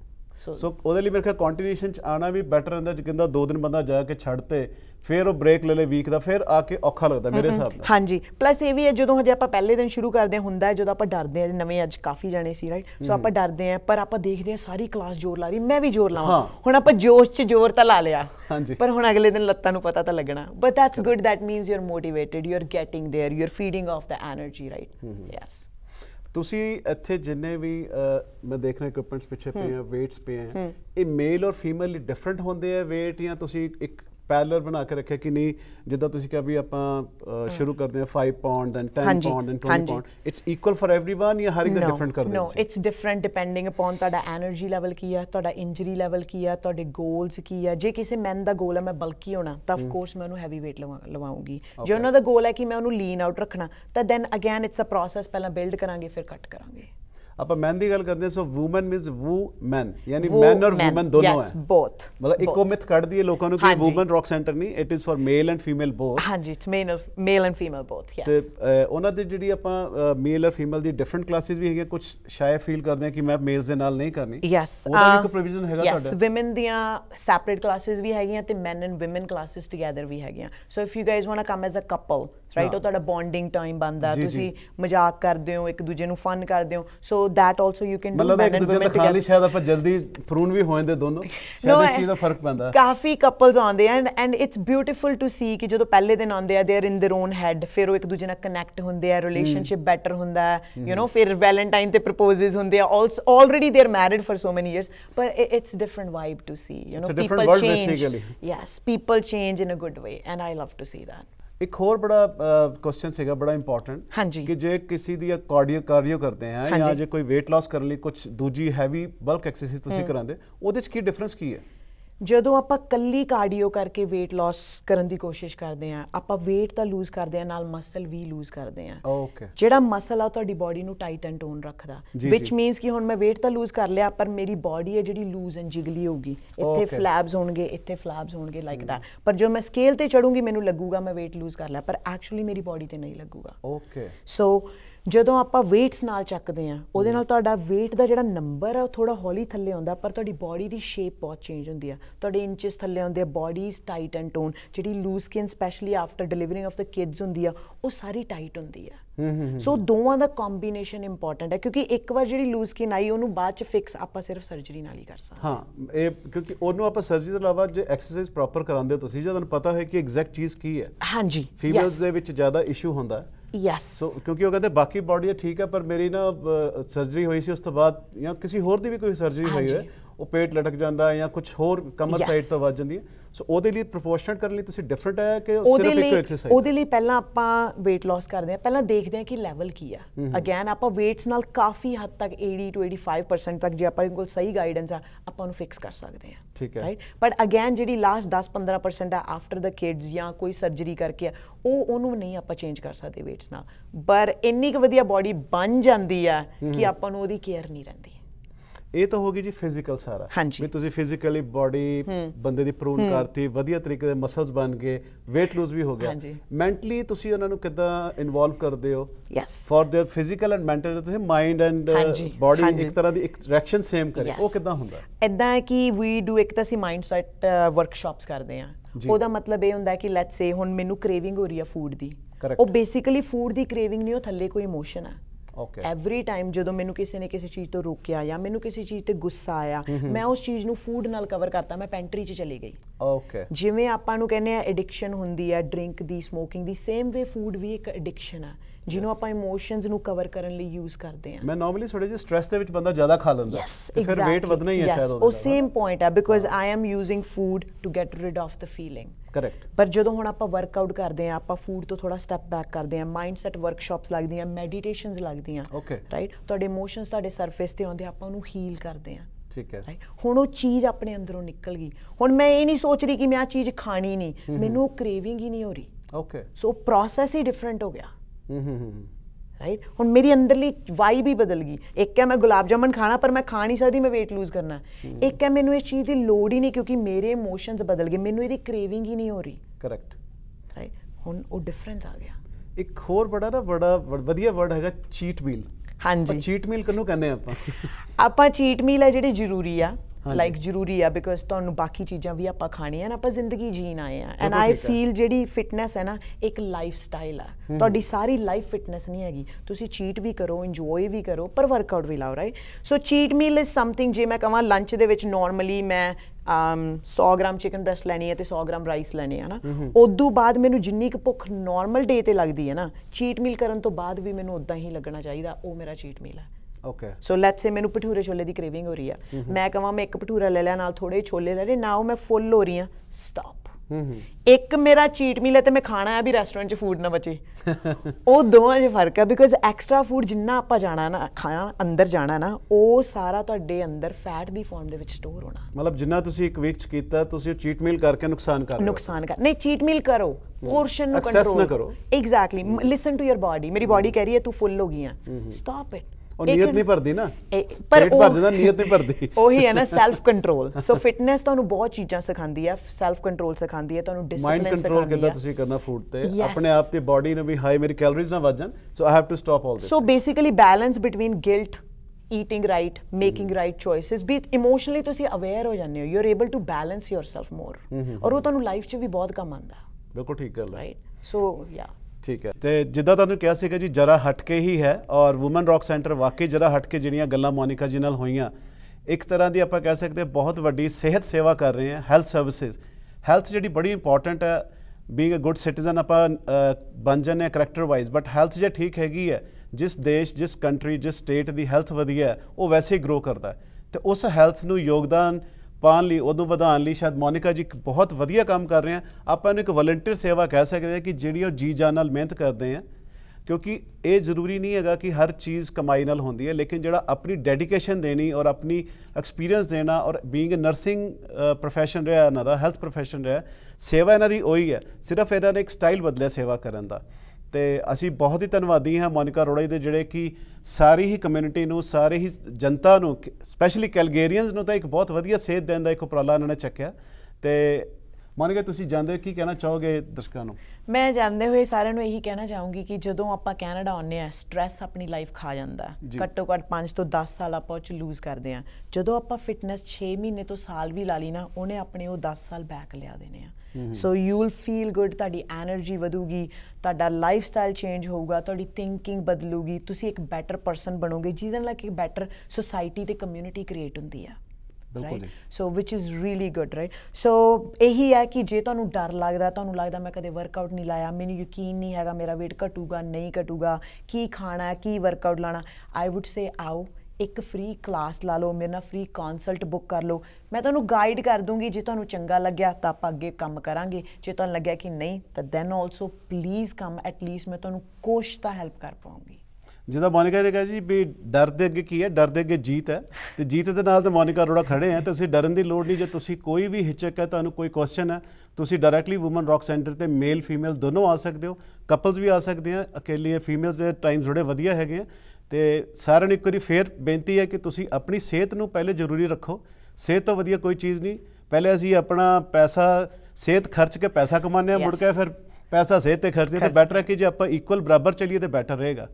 ਸੋ ਉਹਦੇ ਲਈ ਮੇਰੇ ਖਿਆਲ ਕੰਟੀਨਿਊਸ਼ਨ ਚ ਆਣਾ ਵੀ ਬੈਟਰ ਰਹਿੰਦਾ ਜਿੰਦਾ ਦੋ ਦਿਨ ਬੰਦਾ ਜਾ ਕੇ ਛੱਡ ਤੇ ਫਿਰ ਉਹ ਬ੍ਰੇਕ ਲੈ ਲੇ ਵੀਕ ਦਾ ਫਿਰ ਆ ਕੇ ਔਖਾ ਲੱਗਦਾ ਮੇਰੇ ਹਿਸਾਬ ਨਾਲ ਹਾਂਜੀ ਪਲੱਸ ਇਹ ਵੀ ਹੈ ਜਦੋਂ ਹਜੇ ਆਪਾਂ ਪਹਿਲੇ ਦਿਨ ਸ਼ੁਰੂ ਕਰਦੇ ਹੁੰਦਾ ਹੈ ਜਦੋਂ ਆਪਾਂ ਡਰਦੇ ਆ ਨਵੇਂ ਅੱਜ ਕਾਫੀ ਜਾਣੇ ਸੀ ਰਾਈਟ ਸੋ ਆਪਾਂ ਡਰਦੇ ਆ ਪਰ ਆਪਾਂ ਦੇਖਦੇ ਆ ਸਾਰੀ ਕਲਾਸ ਜ਼ੋਰ ਲਾ ਰਹੀ ਮੈਂ ਵੀ ਜ਼ੋਰ ਲਾਵਾਂ ਹੁਣ ਆਪਾਂ ਜੋਸ਼ 'ਚ ਜ਼ੋਰ ਤਾਂ ਲਾ ਲਿਆ ਪਰ ਹੁਣ ਅਗਲੇ ਦਿਨ ਲੱਤਾਂ ਨੂੰ ਪਤਾ ਤਾਂ ਲੱਗਣਾ but that's good that means you are motivated you are getting there you are feeding off the energy right yes ਤੁਸੀਂ ਇੱਥੇ ਜਿੰਨੇ ਵੀ ਮੈਂ ਦੇਖ ਰਿਹਾ ਇਕਵਿਪਮੈਂਟਸ ਪਿੱਛੇ ਪਏ ਆ ਵੇਟਸ ਪਏ ਆ ਇਹ ਮੇਲ ਔਰ ਫੀਮੇਲ ਡਿਫਰੈਂਟ ਹੁੰਦੇ ਆ ਵੇਟ ਜਾਂ ਤੁਸੀਂ ਇੱਕ ਪੈਰਲਰ ਬਣਾ ਕੇ ਰੱਖਿਆ ਕਿ ਨਹੀਂ ਜਿੱਦਾਂ ਤੁਸੀਂ ਕਿਹਾ ਵੀ ਆਪਾਂ ਸ਼ੁਰੂ ਕਰਦੇ ਹਾਂ 5 pound then 10 pound then 20 pound it's equal for everyone ਯਾ ਹਰ ਇੱਕ ਦਾ ਡਿਫਰੈਂਟ ਕਰਦੇ no it's different depending upon ਤੁਹਾਡਾ એનર્ਜੀ ਲੈਵਲ ਕੀ ਹੈ ਤੁਹਾਡਾ ਇੰਜਰੀ ਲੈਵਲ ਕੀ ਹੈ ਤੁਹਾਡੇ ਗੋਲਸ ਕੀ ਹੈ ਜੇ ਕਿਸੇ ਮੈਨ ਦਾ ਗੋਲ ਹੈ ਮੈਂ ਬਲਕੀ ਹੋਣਾ ਤਾਂ ਆਫ ਕੋਰਸ ਮੈਂ ਉਹਨੂੰ ਹੈਵੀ weight ਲਵਾਉਂਗੀ ਜੇ ਉਹਨਾਂ ਦਾ ਗੋਲ ਹੈ ਕਿ ਮੈਂ ਉਹਨੂੰ ਲੀਨ ਆਊਟ ਰੱਖਣਾ ਤਾਂ then again it's a process ਪਹਿਲਾਂ ਬਿਲਡ ਕਰਾਂਗੇ ਫਿਰ ਕੱਟ ਕਰਾਂਗੇ ਆਪਾਂ ਮੈਨ ਦੀ ਗੱਲ ਕਰਦੇ ਸੋ ਊਮਨ ਮੀਨਸ ਊ ਮੈਨ ਯਾਨੀ ਮੈਨ ਔਰ ਊਮਨ ਦੋਨੋਂ ਹੈ ਬੋਥ ਮਤਲਬ ਇੱਕੋ ਮਿਥ ਕੱਢ ਦਈਏ ਲੋਕਾਂ ਨੂੰ ਕਿ ਊਮਨ ਰੌਕ ਸੈਂਟਰ ਨਹੀਂ it is for male and female both ਹਾਂਜੀ it's of male and female both yes so ਉਹਨਾਂ ਦੀ ਜਿਹੜੀ ਆਪਾਂ ਮੇਲ ਔਰ ਫੀਮੇਲ ਦੀ ਡਿਫਰੈਂਟ ਕਲਾਸਿਸ ਵੀ ਹੈਗੇ ਕੁਝ ਸ਼ਾਇਦ ਫੀਲ ਕਰਦੇ ਆ ਕਿ ਮੈਂ ਮੇਲਸ ਦੇ ਨਾਲ ਨਹੀਂ ਕਰਨੀ ਯੈਸ ਉਹਦਾ ਇੱਕ ਪ੍ਰੋਵੀਜ਼ਨ ਹੈਗਾ ਤੁਹਾਡਾ ਯੈਸ ਔਰ ਔਮਨ ਦੀਆਂ ਸੈਪਰੇਟ ਕਲਾਸਿਸ ਵੀ ਹੈਗੀਆਂ ਤੇ men and women classes together ਵੀ ਹੈਗੀਆਂ so if you guys want to come as a couple right ਉਹ ਤੁਹਾਡਾ ਬੌਂਡਿੰਗ ਟਾਈਮ ਬਣਦਾ ਤੁਸੀਂ ਮਜ਼ਾਕ ਕਰਦੇ ਹੋ ਇੱਕ ਦੂਜੇ ਨੂੰ ਫਨ ਕਰਦੇ ਹੋ so that also you can do man and woman together ਸ਼ਾਇਦ ਆਪਾਂ ਜਲਦੀ ਫਰੂਨ ਵੀ ਹੋ ਜਾਂਦੇ ਦੋਨੋਂ ਸ਼ਾਇਦ ਇਸ ਚੀਜ਼ ਦਾ ਫਰਕ ਪੈਂਦਾ ਕਾਫੀ ਕਪਲਸ ਆਉਂਦੇ and and it's beautiful to see ਕਿ ਜਦੋਂ ਪਹਿਲੇ ਦਿਨ ਆਉਂਦੇ ਆ they are in their own head ਫਿਰ ਉਹ ਇੱਕ ਦੂਜੇ ਨਾਲ ਕਨੈਕਟ ਹੁੰਦੇ ਆ ਰਿਲੇਸ਼ਨਸ਼ਿਪ ਬੈਟਰ ਹੁੰਦਾ ਹੈ ਯੂ نو ਫਿਰ ਵੈਲੈਂਟਾਈਨ ਤੇ ਪ੍ਰਪੋਜ਼ਸ ਹੁੰਦੇ ਆ also already they are married for so many years but it's different vibe to see you know people change yes people change in a good way and I love to see that ਇੱਕ ਹੋਰ ਬੜਾ ਕੁਐਸਚਨ ਸੀਗਾ ਬੜਾ ਇੰਪੋਰਟੈਂਟ ਕਿ ਜੇ ਕਿਸੇ ਦੀ ਕਾਰਡੀਓ ਕਾਰਡੀਓ ਕਰਦੇ ਆ ਜਾਂ ਜੇ ਕੋਈ weight loss ਕਰਨ ਲਈ ਕੁਝ ਦੂਜੀ ਹੈਵੀ ਬਲਕ ਐਕਸਰਸਾਈਜ਼ ਤੁਸੀਂ ਕਰਾਉਂਦੇ ਉਹਦੇ ਵਿੱਚ ਕੀ ਡਿਫਰੈਂਸ ਕੀ ਹੈ ਜਦੋਂ ਆਪਾਂ ਕੱਲੀ ਕਾਰਡੀਓ ਕਰਕੇ weight loss ਕਰਨ ਦੀ ਕੋਸ਼ਿਸ਼ ਕਰਦੇ ਆ ਆਪਾਂ weight ਤਾਂ lose ਕਰਦੇ ਆ ਨਾਲ muscle ਵੀ lose ਕਰਦੇ ਆ ਓਕੇ ਜਿਹੜਾ muscle ਆ ਤੁਹਾਡੀ ਬਾਡੀ ਨੂੰ ਟਾਈਟ ਐਂਡ ਟੋਨ ਰੱਖਦਾ ਵਿਚ ਮੀਨਸ ਕਿ ਹੁਣ ਮੈਂ weight ਤਾਂ lose ਕਰ ਲਿਆ ਪਰ ਮੇਰੀ ਬਾਡੀ ਹੈ ਜਿਹੜੀ loose ਐਂਡ ਜਿਗਲੀ ਹੋਊਗੀ ਇੱਥੇ ਫਲੈਬਸ ਹੋਣਗੇ ਇੱਥੇ ਫਲੈਬਸ ਹੋਣਗੇ ਲਾਈਕ ਦਾ ਪਰ ਜੋ ਮੈਂ ਸਕੇਲ ਤੇ ਚੜੂੰਗੀ ਮੈਨੂੰ ਲੱਗੂਗਾ ਮੈਂ weight lose ਕਰ ਲਿਆ ਪਰ ਐਕਚੁਅਲੀ ਮੇਰੀ ਬਾਡੀ ਤੇ ਨਹੀਂ ਲੱਗੂਗਾ ਓਕੇ ਸੋ ਜਦੋਂ ਆਪਾਂ weights ਨਾਲ ਚੱਕਦੇ ਆ ਉਹਦੇ ਨਾਲ ਤੁਹਾਡਾ weight ਦਾ ਜਿਹੜਾ ਨੰਬਰ ਆ ਉਹ ਥੋੜਾ ਹੌਲੀ ਥੱਲੇ ਆਉਂਦਾ ਪਰ ਤੁਹਾਡੀ ਬਾਡੀ ਦੀ ਸ਼ੇਪ ਬਹੁਤ ਚੇਂਜ ਹੁੰਦੀ ਆ ਤੁਹਾਡੇ ਇੰਚਸ ਥੱਲੇ ਆਉਂਦੇ ਆ ਇਸ ਟਾਈਟ ਐਂਡ ਟੋਨ ਜਿਹੜੀ loose skin specially after delivering of the kids ਹੁੰਦੀ ਆ ਉਹ ਸਾਰੀ ਟਾਈਟ ਹੁੰਦੀ ਆ ਸੋ ਦੋਵਾਂ ਦਾ ਕੰਬੀਨੇਸ਼ਨ ਇੰਪੋਰਟੈਂਟ ਹੈ ਕਿਉਂਕਿ ਇੱਕ ਵਾਰ ਜਿਹੜੀ ਲੂਸ ਸਕਿਨ ਆਈ ਉਹਨੂੰ ਬਾਅਦ ਚ ਫਿਕਸ ਆਪਾਂ ਸਿਰਫ ਸਰਜਰੀ ਨਾਲ ਹੀ ਕਰ ਸਕਦੇ ਹਾਂ ਇਹ ਕਿਉਂਕਿ ਉਹਨੂੰ ਆਪਾਂ ਸਰਜਰੀ ਤੋਂ ਇਲਾਵਾ ਜੇ ਐਕਸਰਸਾਈਜ਼ ਪ੍ਰੋਪਰ ਕਰਾਉਂਦੇ ਤੁਸੀਂ ਜਦੋਂ ਪਤਾ ਹੈ ਕਿ ਐਗਜ਼ੈਕਟ ਚੀਜ਼ ਕੀ ਹੈ ਹਾਂਜੀ ਫੀਮੇਲਸ ਦੇ ਵਿੱਚ ਜ਼ਿਆਦਾ ਇਸ਼ੂ ਹੁੰਦਾ ਹੈ ਯੈਸ ਸੋ ਕਿਉਂਕਿ ਉਹ ਕਹਿੰਦੇ ਬਾਕੀ ਬਾਡੀ ਠੀਕ ਹੈ ਪਰ ਮੇਰੀ ਨਾ ਸਰਜਰੀ ਹੋਈ ਸੀ ਉਸ ਤੋਂ ਬਾਅਦ ਜਾਂ ਕਿਸੇ ਹੋਰ ਦੀ ਵੀ ਕੋਈ ਸਰਜਰੀ ਹੋਈ ਹੈ ਉਹ ਪੇਟ ਲਟਕ ਜਾਂਦਾ ਜਾਂ ਕੁਝ ਹੋਰ ਕਮਰ ਸਾਈਡ ਤੋਂ ਵੱਜ ਜਾਂਦੀ ਹੈ ਸੋ ਉਹਦੇ ਲਈ ਪ੍ਰੋਪੋਰਸ਼ਨਲ ਕਰਨ ਲਈ ਤੁਸੀਂ ਡਿਫਰੈਂਟ ਹੈ ਕਿ ਸਿਰਫ ਇੱਕ ਐਕਸਰਸਾਈਜ਼ ਉਹਦੇ ਲਈ ਪਹਿਲਾਂ ਆਪਾਂ weight loss ਕਰਦੇ ਆ ਪਹਿਲਾਂ ਦੇਖਦੇ ਆ ਕਿ ਲੈਵਲ ਕੀ ਆ ਅਗੇਨ ਆਪਾਂ weights ਨਾਲ ਕਾਫੀ ਹੱਦ ਤੱਕ 80 ਤੋਂ 85% ਤੱਕ ਜੇ ਆਪਾਂ ਕੋਲ ਸਹੀ ਗਾਈਡੈਂਸ ਆ ਆਪਾਂ ਉਹਨੂੰ ਫਿਕਸ ਕਰ ਸਕਦੇ ਆ ਠੀਕ ਹੈ ਰਾਈਟ ਬਟ ਅਗੇਨ ਜਿਹੜੀ ਲਾਸਟ 10-15% ਆ ਆਫਟਰ ਦ ਕਿਡਸ ਜਾਂ ਕੋਈ ਸਰਜਰੀ ਕਰਕੇ ਆ ਉਹ ਉਹਨੂੰ ਨਹੀਂ ਆਪਾਂ ਚੇਂਜ ਕਰ ਸਕਦੇ weights ਨਾਲ ਪਰ ਇੰਨੀ ਕੁ ਵਧੀਆ ਬਾਡੀ ਬਣ ਜਾਂਦੀ ਆ ਕਿ ਆਪਾਂ ਨੂੰ ਉਹਦੀ ਕੇਅਰ ਨਹੀਂ ਰਹਿੰਦੀ ਇਹ ਤਾਂ ਹੋ ਗਈ ਜੀ ਫਿਜ਼ੀਕਲ ਸਾਰਾ ਵੀ ਤੁਸੀਂ ਫਿਜ਼ੀਕਲੀ ਬਾਡੀ ਬੰਦੇ ਦੀ ਪ੍ਰੂਨ ਕਰਤੀ ਵਧੀਆ ਤਰੀਕੇ ਦੇ ਮਸਲਸ ਬਣ ਗਏ weight lose ਵੀ ਹੋ ਗਿਆ ਮੈਂਟਲੀ ਤੁਸੀਂ ਉਹਨਾਂ ਨੂੰ ਕਿਦਾਂ ਇਨਵੋਲਵ ਕਰਦੇ ਹੋ yes for their physical and mental ਤੁਸੀਂ ਮਾਈਂਡ ਐਂਡ ਬਾਡੀ ਇੱਕ ਤਰ੍ਹਾਂ ਦੀ ਇੱਕ ਰਿਐਕਸ਼ਨ ਸੇਮ ਕਰੇ ਉਹ ਕਿਦਾਂ ਹੁੰਦਾ ਐਦਾਂ ਕਿ ਵੀ ਡੂ ਇੱਕ ਤਾਂ ਸੀ ਮਾਈਂਡ ਸੈਟ ਵਰਕਸ਼ਾਪਸ ਕਰਦੇ ਆ ਉਹਦਾ ਮਤਲਬ ਇਹ ਹੁੰਦਾ ਕਿ ਲੈਟਸ ਸੇ ਹੁਣ ਮੈਨੂੰ ਕਰੇਵਿੰਗ ਹੋ ਰਹੀ ਆ ਫੂਡ ਦੀ ਉਹ ਬੇਸਿਕਲੀ ਫੂਡ ਦੀ ਕਰੇਵਿੰਗ ਨਹੀਂ ਉਹ ਥੱਲੇ ਕੋਈ ਇਮੋਸ਼ਨ ਆ ਓਕੇ ਐਵਰੀ ਟਾਈਮ ਜਦੋਂ ਮੈਨੂੰ ਕਿਸੇ ਨੇ ਕਿਸੇ ਚੀਜ਼ ਤੋਂ ਰੋਕਿਆ ਜਾਂ ਮੈਨੂੰ ਕਿਸੇ ਚੀਜ਼ ਤੇ ਗੁੱਸਾ ਆਇਆ ਮੈਂ ਉਸ ਚੀਜ਼ ਨੂੰ ਫੂਡ ਨਾਲ ਕਵਰ ਕਰਤਾ ਮੈਂ ਪੈਂਟਰੀ 'ਚ ਚਲੀ ਗਈ ਓਕੇ ਜਿਵੇਂ ਆਪਾਂ ਨੂੰ ਕਹਿੰਦੇ ਆ ਐਡਿਕਸ਼ਨ ਹੁੰਦੀ ਹੈ ਡਰਿੰਕ ਦੀ ਸਮੋਕਿੰਗ ਦੀ ਸੇਮ ਵੇ ਫੂਡ ਵੀ ਇੱਕ ਐਡਿਕਸ਼ਨ ਆ ਜਿਹਨੂੰ ਆਪਾਂ ਇਮੋਸ਼ਨਸ ਨੂੰ ਕਵਰ ਕਰਨ ਲਈ ਯੂਜ਼ ਕਰਦੇ ਆ ਮੈਂ ਨਾਰਮਲੀ ਥੋੜੇ ਜਿਹਾ ਸਟ्रेस ਦੇ ਵਿੱਚ ਬੰਦਾ ਜ਼ਿਆਦਾ ਖਾ ਲੈਂਦਾ ਯੈਸ ਫਿਰ weight ਵਧਣਾ ਹੀ ਹੈ ਸ਼ਾਇਦ ਉਹ ਸੇਮ ਪੁਆਇੰਟ ਆ because I am using food to get rid of the feeling correct ਪਰ ਜਦੋਂ ਹੁਣ ਆਪਾਂ ਵਰਕਆਊਟ ਕਰਦੇ ਆ ਆਪਾਂ ਫੂਡ ਤੋਂ ਥੋੜਾ ਸਟੈਪ ਬੈਕ ਕਰਦੇ ਆ ਮਾਈਂਡਸੈਟ ਵਰਕਸ਼ਾਪਸ ਲੱਗਦੀਆਂ ਮੈਡੀਟੇਸ਼ਨਸ ਲੱਗਦੀਆਂ ਰਾਈਟ ਤੁਹਾਡੇ ਇਮੋਸ਼ਨਸ ਤੁਹਾਡੇ ਸਰਫੇਸ ਤੇ ਆਉਂਦੇ ਆਪਾਂ ਉਹਨੂੰ ਹੀਲ ਕਰਦੇ ਆ ਠੀਕ ਹੈ ਹੁਣ ਉਹ ਚੀਜ਼ ਆਪਣੇ ਅੰਦਰੋਂ ਨਿਕਲ ਗਈ ਹੁਣ ਮੈਂ ਇਹ ਨਹੀਂ ਸੋਚ ਰਹੀ ਕਿ ਮੈਂ ਆ ਚੀਜ਼ ਖਾਣੀ ਨਹੀਂ ਮੈਨੂੰ ਉਹ ਕ੍ਰੇਵਿੰਗ ਹੀ ਨਹੀਂ ਹੋ ਰਹੀ ਓਕੇ ਸੋ ਪ੍ਰੋਸੈਸ ਹੀ ਡਿਫਰੈਂਟ ਹੋ ਗਿਆ ਹੂੰ ਹੂੰ ਹੂੰ ਰਾਈਟ ਹੁਣ ਮੇਰੀ ਅੰਦਰਲੀ ਵਾਈਬ ਹੀ ਬਦਲ ਗਈ ਇੱਕ ਹੈ ਮੈਂ ਗੁਲਾਬ ਜਾਮਨ ਖਾਣਾ ਪਰ ਮੈਂ ਖਾ ਨਹੀਂ ਸਕਦੀ ਮੈਂ weight lose ਕਰਨਾ ਇੱਕ ਹੈ ਮੈਨੂੰ ਇਸ ਚੀਜ਼ ਦੀ ਲੋੜ ਹੀ ਨਹੀਂ ਕਿਉਂਕਿ ਮੇਰੇ emotions ਬਦਲ ਗਏ ਮੈਨੂੰ ਇਹਦੀ craving ਹੀ ਨਹੀਂ ਹੋ ਰਹੀ ਕਰੈਕਟ ਰਾਈਟ ਹੁਣ ਉਹ ਡਿਫਰੈਂਸ ਆ ਗਿਆ ਇੱਕ ਹੋਰ ਬੜਾ ਨਾ ਬੜਾ ਵਧੀਆ ਵਰਡ ਹੈਗਾ ਚੀਟ ਮੀਲ ਹਾਂਜੀ ਚੀਟ ਮੀਲ ਕਿਹਨੂੰ ਕਹਿੰਦੇ ਆਪਾਂ ਆਪਾਂ ਚੀਟ ਮੀਲ ਹੈ ਜਿਹੜੀ ਜ਼ਰੂਰੀ ਆ ਲਾਈਕ ਜ਼ਰੂਰੀ ਆ ਬਿਕੋਜ਼ ਤੁਹਾਨੂੰ ਬਾਕੀ ਚੀਜ਼ਾਂ ਵੀ ਆਪਾਂ ਖਾਣੀਆਂ ਨਾ ਆਪਾਂ ਜ਼ਿੰਦਗੀ ਜੀਣ ਆਏ ਆ ਐਂਡ ਆਈ ਫੀਲ ਜਿਹੜੀ ਫਿਟਨੈਸ ਹੈ ਨਾ ਇੱਕ ਲਾਈਫ ਸਟਾਈਲ ਆ ਤੁਹਾਡੀ ਸਾਰੀ ਲਾਈਫ ਫਿਟਨੈਸ ਨਹੀਂ ਹੈਗੀ ਤੁਸੀਂ ਚੀਟ ਵੀ ਕਰੋ ਇੰਜੋਏ ਵੀ ਕਰੋ ਪਰ ਵਰਕਆਊਟ ਵੀ ਲਾਓ right so cheat meal is something ਜੇ ਮੈਂ ਕਹਾਂ ਲੰਚ ਦੇ ਵਿੱਚ ਨਾਰਮਲੀ ਮੈਂ 100 um, ਗ੍ਰਾਮ ਚਿਕਨ ਬ੍ਰੈਸਟ ਲੈਣੀ ਹੈ ਤੇ 100 ਗ੍ਰਾਮ ਰਾਈਸ ਲੈਣੇ ਆ ਨਾ ਉਦੋਂ ਬਾਅਦ ਮੈਨੂੰ ਜਿੰਨੀ ਕੁ ਭੁੱਖ ਨਾਰਮਲ ਡੇ ਤੇ ਲੱਗਦੀ ਹੈ ਨਾ ਚੀਟ ਮੀਲ ਕਰਨ ਤੋਂ ਬਾਅਦ ਵੀ ਮੈਨੂੰ ਉਦਾਂ ਹੀ ਲੱਗਣਾ ਚਾਹੀਦਾ ਉਹ ਮੇਰਾ ਚੀਟ ਮੀਲ ਹੈ ਓਕੇ ਸੋ ਲੈਟਸ ਸੇ ਮੈਨੂੰ ਪਟੂਰੇ ਛੋਲੇ ਦੀ ਕ੍ਰੇਵਿੰਗ ਹੋ ਰਹੀ ਆ ਮੈਂ ਕਹਾਂ ਮੈਂ ਇੱਕ ਪਟੂਰਾ ਲੈ ਲਿਆ ਨਾਲ ਥੋੜੇ ਛੋਲੇ ਲੈ ਲਏ ਨਾਓ ਮੈਂ ਫੁੱਲ ਹੋ ਰਹੀ ਆ ਸਟਾਪ ਇੱਕ ਮੇਰਾ ਚੀਟ ਮੀਲ ਹੈ ਤੇ ਮੈਂ ਖਾਣਾ ਆ ਵੀ ਰੈਸਟੋਰੈਂਟ 'ਚ ਫੂਡ ਨਾ ਬਚੇ ਉਹ ਦੋਵਾਂ 'ਚ ਫਰਕ ਆ ਬਿਕੋਜ਼ ਐਕਸਟਰਾ ਫੂਡ ਜਿੰਨਾ ਆਪਾਂ ਜਾਣਾ ਨਾ ਖਾਣਾ ਅੰਦਰ ਜਾਣਾ ਨਾ ਉਹ ਸਾਰਾ ਤੁਹਾਡੇ ਅੰਦਰ ਫੈਟ ਦੀ ਫਾਰਮ ਦੇ ਵਿੱਚ ਸਟੋਰ ਹੋਣਾ ਮਤਲਬ ਜਿੰਨਾ ਤੁਸੀਂ ਇੱਕ ਵੀਕ 'ਚ ਕੀਤਾ ਤੁਸੀਂ ਚੀਟ ਮੀਲ ਕਰਕੇ ਨੁਕਸਾਨ ਕਰ ਰਹੇ ਹੋ ਨੁਕਸਾਨ ਕਰ ਨਹੀਂ ਚੀਟ ਮੀਲ ਕਰੋ ਪੋਰਸ਼ਨ ਨੂੰ ਕੰਟਰੋਲ ਐਕਸੈਸ ਨਾ ਕਰੋ exactly listen to your body ਮੇਰੀ ਬਾਡੀ ਕਹਿ ਰਹੀ ਹੈ ਤੂੰ ਫੁੱਲ ਹੋ ਗਈ ਆ ਸਟਾਪ ਇਟ ਉਹ ਨੀਅਤ ਨਹੀਂ ਭਰਦੀ ਨਾ ਪਰ ਉਹ ਭਰ ਜਾਂਦਾ ਨੀਅਤ ਨਹੀਂ ਭਰਦੀ ਉਹੀ ਹੈ ਨਾ ਸੈਲਫ ਕੰਟਰੋਲ ਸੋ ਫਿਟਨੈਸ ਤੁਹਾਨੂੰ ਬਹੁਤ ਚੀਜ਼ਾਂ ਸਿਖਾਉਂਦੀ ਹੈ ਸੈਲਫ ਕੰਟਰੋਲ ਸਿਖਾਉਂਦੀ ਹੈ ਤੁਹਾਨੂੰ ਡਿਸਪਲਿਨ ਸਿਖਾਉਂਦੀ ਹੈ ਮਾਈਂਡ ਕੰਟਰੋਲ ਕਿਦਾਂ ਤੁਸੀਂ ਕਰਨਾ ਫੂਡ ਤੇ ਆਪਣੇ ਆਪ ਤੇ ਬਾਡੀ ਨੂੰ ਵੀ ਹਾਈ ਮੇਰੀ ਕੈਲਰੀਜ਼ ਨਾ ਵੱਧ ਜਾਣ so I have to stop all this so basically balance between guilt eating right making right choices be emotionally ਤੁਸੀਂ ਅਵੇਅਰ ਹੋ ਜਾਂਦੇ ਹੋ you are able to balance yourself more ਔਰ ਉਹ ਤੁਹਾਨੂੰ ਲਾਈਫ 'ਚ ਵੀ ਬਹੁਤ ਕੰਮ ਆਉਂਦਾ ਬਿਲਕੁਲ ਠੀਕ ਗੱਲ ਹੈ ਰਾਈਟ ਸੋ ਯਾ ਠੀਕ ਹੈ ਤੇ ਜਿੱਦਾਂ ਤੁਹਾਨੂੰ ਕਿਹਾ ਸੀਗਾ ਜੀ ਜਰਾ ਹਟ ਕੇ ਹੀ ਹੈ ਔਰ ਔਮਨ ਰੌਕ ਸੈਂਟਰ ਵਾਕਈ ਜਰਾ ਹਟ ਕੇ ਜਿਹੜੀਆਂ ਗੱਲਾਂ ਮੋਨਿਕਾ ਜੀ ਨਾਲ ਹੋਈਆਂ ਇੱਕ ਤਰ੍ਹਾਂ ਦੀ ਆਪਾਂ ਕਹਿ ਸਕਦੇ ਬਹੁਤ ਵੱਡੀ ਸਿਹਤ ਸੇਵਾ ਕਰ ਰਹੇ ਹਾਂ ਹੈਲਥ ਸਰਵਿਸਿਜ਼ ਹੈਲਥ ਜਿਹੜੀ ਬੜੀ ਇੰਪੋਰਟੈਂਟ ਹੈ ਬੀਇੰਗ ਅ ਗੁੱਡ ਸਿਟੀਜ਼ਨ ਆਪਾਂ ਬਣ ਜਾਂਦੇ ਆ ਕੈਰੈਕਟਰ ਵਾਈਜ਼ ਬਟ ਹੈਲਥ ਜੇ ਠੀਕ ਹੈਗੀ ਹੈ ਜਿਸ ਦੇਸ਼ ਜਿਸ ਕੰਟਰੀ ਜਿਸ ਸਟੇਟ ਦੀ ਹੈਲਥ ਵਧੀਆ ਹੈ ਉਹ ਵੈਸੇ ਹੀ ਗਰੋ ਕਰਦਾ ਤੇ ਉਸ ਹੈਲਥ ਨੂੰ ਯੋਗਦਾਨ ਪਾਣ ਲਈ ਉਦੋਂ ਵਧਾਉਣ ਲਈ ਸ਼ਾਇਦ ਮੋਨਿਕਾ ਜੀ ਬਹੁਤ ਵਧੀਆ ਕੰਮ ਕਰ ਰਹੇ ਆ ਆਪਾਂ ਇਹਨੂੰ ਇੱਕ ਵਲੰਟੀਅਰ ਸੇਵਾ ਕਹਿ ਸਕਦੇ ਆ ਕਿ ਜਿਹੜੀ ਉਹ ਜੀ ਜਾਨ ਨਾਲ ਮਿਹਨਤ ਕਰਦੇ ਆ ਕਿਉਂਕਿ ਇਹ ਜ਼ਰੂਰੀ ਨਹੀਂ ਹੈਗਾ ਕਿ ਹਰ ਚੀਜ਼ ਕਮਾਈ ਨਾਲ ਹੁੰਦੀ ਹੈ ਲੇਕਿਨ ਜਿਹੜਾ ਆਪਣੀ ਡੈਡੀਕੇਸ਼ਨ ਦੇਣੀ ਔਰ ਆਪਣੀ ਐਕਸਪੀਰੀਅੰਸ ਦੇਣਾ ਔਰ ਬੀਇੰਗ ਅ ਨਰਸਿੰਗ profession ਰਿਹਾ ਨਾ ਦਾ ਹੈਲਥ profession ਰਿਹਾ ਸੇਵਾ ਇਹਨਾਂ ਦੀ ਉਹੀ ਹੈ ਸਿਰਫ ਇਹਨਾਂ ਨੇ ਇੱਕ ਸਟਾਈਲ ਬਦਲਿਆ ਸੇਵਾ ਕਰਨ ਦਾ ਤੇ ਅਸੀਂ ਬਹੁਤ ਹੀ ਧੰਨਵਾਦੀ ਹਾਂ ਮੋਨਿਕਾ ਰੋੜਾ ਦੇ ਜਿਹੜੇ ਕਿ ਸਾਰੀ ਹੀ ਕਮਿਊਨਿਟੀ ਨੂੰ ਸਾਰੇ ਹੀ ਜਨਤਾ ਨੂੰ ਸਪੈਸ਼ਲੀ ਕੈਲਗੇਰੀਅਨਸ ਨੂੰ ਤਾਂ ਇੱਕ ਬਹੁਤ ਵਧੀਆ ਸੇਧ ਦੇਣ ਦਾ ਇੱਕ ਉਪਰਾਲਾ ਇਹਨਾਂ ਨੇ ਚੱਕਿਆ ਤੇ ਮੰਨ ਕੇ ਤੁਸੀਂ ਜਾਂਦੇ ਕੀ ਕਹਿਣਾ ਚਾਹੋਗੇ ਦਰਸ਼ਕਾਂ ਨੂੰ ਮੈਂ ਜਾਂਦੇ ਹੋਏ ਸਾਰਿਆਂ ਨੂੰ ਇਹੀ ਕਹਿਣਾ ਚਾਹੂੰਗੀ ਕਿ ਜਦੋਂ ਆਪਾਂ ਕੈਨੇਡਾ ਆਉਂਦੇ ਆ ਸਟ्रेस ਆਪਣੀ ਲਾਈਫ ਖਾ ਜਾਂਦਾ ਘੱਟੋ ਘੱਟ 5 ਤੋਂ 10 ਸਾਲ ਆਪਾਂ ਉਹ ਚ ਲੂਜ਼ ਕਰਦੇ ਆ ਜਦੋਂ ਆਪਾਂ ਫਿਟਨੈਸ 6 ਮਹੀਨੇ ਤੋਂ ਸਾਲ ਵੀ ਲਾ ਲਈ ਨਾ ਉਹਨੇ ਆਪਣੇ ਉਹ 10 ਸਾਲ ਬੈਕ ਲਿਆ ਦੇਣੇ ਆ so you will feel good ਤੁਹਾਡੀ એનર્ਜੀ ਵਧੂਗੀ ਤੁਹਾਡਾ ਲਾਈਫ ਸਟਾਈਲ ਚੇਂਜ ਹੋਊਗਾ ਤੁਹਾਡੀ ਥਿੰਕਿੰਗ ਬਦਲੂਗੀ ਤੁਸੀਂ ਇੱਕ ਬੈਟਰ ਪਰਸਨ ਬਣੋਗੇ ਜਿਹਦੇ ਨਾਲ ਕਿ ਬੈਟਰ ਸੋਸਾਇਟੀ ਤੇ ਕਮਿਊਨਿਟੀ ਕ੍ਰੀਏਟ ਹੁੰਦੀ ਆ ਬਿਲਕੁਲ ਜੀ so which is really good right so ਇਹੀ ਹੈ ਕਿ ਜੇ ਤੁਹਾਨੂੰ ਡਰ ਲੱਗਦਾ ਤੁਹਾਨੂੰ ਲੱਗਦਾ ਮੈਂ ਕਦੇ ਵਰਕਆਊਟ ਨਹੀਂ ਲਾਇਆ ਮੈਨੂੰ ਯਕੀਨ ਨਹੀਂ ਹੈਗਾ ਮੇਰਾ weight ਘਟੂਗਾ ਨਹੀਂ ਘਟੂਗਾ ਕੀ ਖਾਣਾ ਹੈ ਕੀ ਵਰਕਆਊਟ ਲਾਣਾ ਆਈ ਊਡ ਸੇ ਆਓ ਇੱਕ ਫ੍ਰੀ ਕਲਾਸ ਲਾ ਲਓ ਮੇਰੇ ਨਾਲ ਫ੍ਰੀ ਕੰਸਲਟ ਬੁੱਕ ਕਰ ਲਓ ਮੈਂ ਤੁਹਾਨੂੰ ਗਾਈਡ ਕਰ ਦੂੰਗੀ ਜੇ ਤੁਹਾਨੂੰ ਚੰਗਾ ਲੱਗਿਆ ਤਾਂ ਆਪਾਂ ਅੱਗੇ ਕੰਮ ਕਰਾਂਗੇ ਜੇ ਤੁਹਾਨੂੰ ਲੱਗਿਆ ਕਿ ਨਹੀਂ ਤਾਂ then also please come at least ਮੈਂ ਤੁਹਾਨੂੰ ਕੋਸ਼ਿਸ਼ ਤਾਂ ਹੈਲਪ ਕਰ ਪਾਉਂਗੀ ਜਿਹਦਾ ਮੋਨਿਕਾ ਨੇ ਕਿਹਾ ਜੀ ਵੀ ਡਰ ਦੇ ਅੱਗੇ ਕੀ ਹੈ ਡਰ ਦੇ ਅੱਗੇ ਜੀਤ ਹੈ ਤੇ ਜੀਤ ਦੇ ਨਾਲ ਤੇ ਮੋਨਿਕਾ ਅਰੋੜਾ ਖੜੇ ਆ ਤੇ ਤੁਸੀਂ ਡਰਨ ਦੀ ਲੋੜ ਨਹੀਂ ਜੇ ਤੁਸੀਂ ਕੋਈ ਵੀ ਹਿਚਕ ਹੈ ਤੁਹਾਨੂੰ ਕੋਈ ਕੁਐਸਚਨ ਹੈ ਤੁਸੀਂ ਡਾਇਰੈਕਟਲੀ ਔਮਨ ਰੌਕ ਸੈਂਟਰ ਤੇ ਮੇਲ ਫੀਮੇਲ ਦੋਨੋਂ ਆ ਸਕਦੇ ਹੋ ਕਪਲਸ ਵੀ ਆ ਸਕਦੇ ਆ ਇਕੱਲੇ ਫੀਮੇਲਸ ਦੇ ਟਾਈਮਸ ਥੋੜੇ ਵਧੀਆ ਹੈਗੇ ਆ ਤੇ ਸਾਰਿਆਂ ਨੂੰ ਇੱਕ ਵਾਰੀ ਫੇਰ ਬੇਨਤੀ ਹੈ ਕਿ ਤੁਸੀਂ ਆਪਣੀ ਸਿਹਤ ਨੂੰ ਪਹਿਲੇ ਜ਼ਰੂਰੀ ਰੱਖੋ ਸਿਹਤ ਤੋਂ ਵਧੀਆ ਕੋਈ ਚੀਜ਼ ਨਹੀਂ ਪਹਿਲੇ ਅਸੀਂ ਆਪਣਾ ਪੈਸਾ ਸਿਹਤ ਖਰਚ ਕੇ ਪੈਸਾ ਕਮਾਉਂਦੇ ਆ ਮੁੜ ਕੇ ਫਿਰ ਪੈਸਾ ਸਿਹਤ ਤੇ ਖਰਚੇ ਤੇ ਬੈਟਰ ਹੈ ਕਿ ਜੇ ਆਪਾਂ ਇਕੁਅਲ ਬਰਾਬਰ ਚੱਲੀਏ ਤੇ ਬੈਟਰ ਰਹੇਗਾ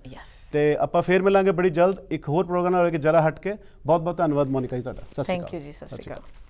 ਤੇ ਆਪਾਂ ਫੇਰ ਮਿਲਾਂਗੇ ਬੜੀ ਜਲਦ ਇੱਕ ਹੋਰ ਪ੍ਰੋਗਰਾਮ ਨਾਲ ਕਿ ਜਰਾ ਹਟ ਕੇ ਬਹੁਤ ਬਹੁਤ ਧੰਨਵਾਦ ਮੋਨਿਕਾ ਜੀ ਤੁਹਾਡਾ ਥੈਂਕ ਯੂ ਜੀ ਸਤਿ ਸ਼੍ਰੀ ਅਕਾਲ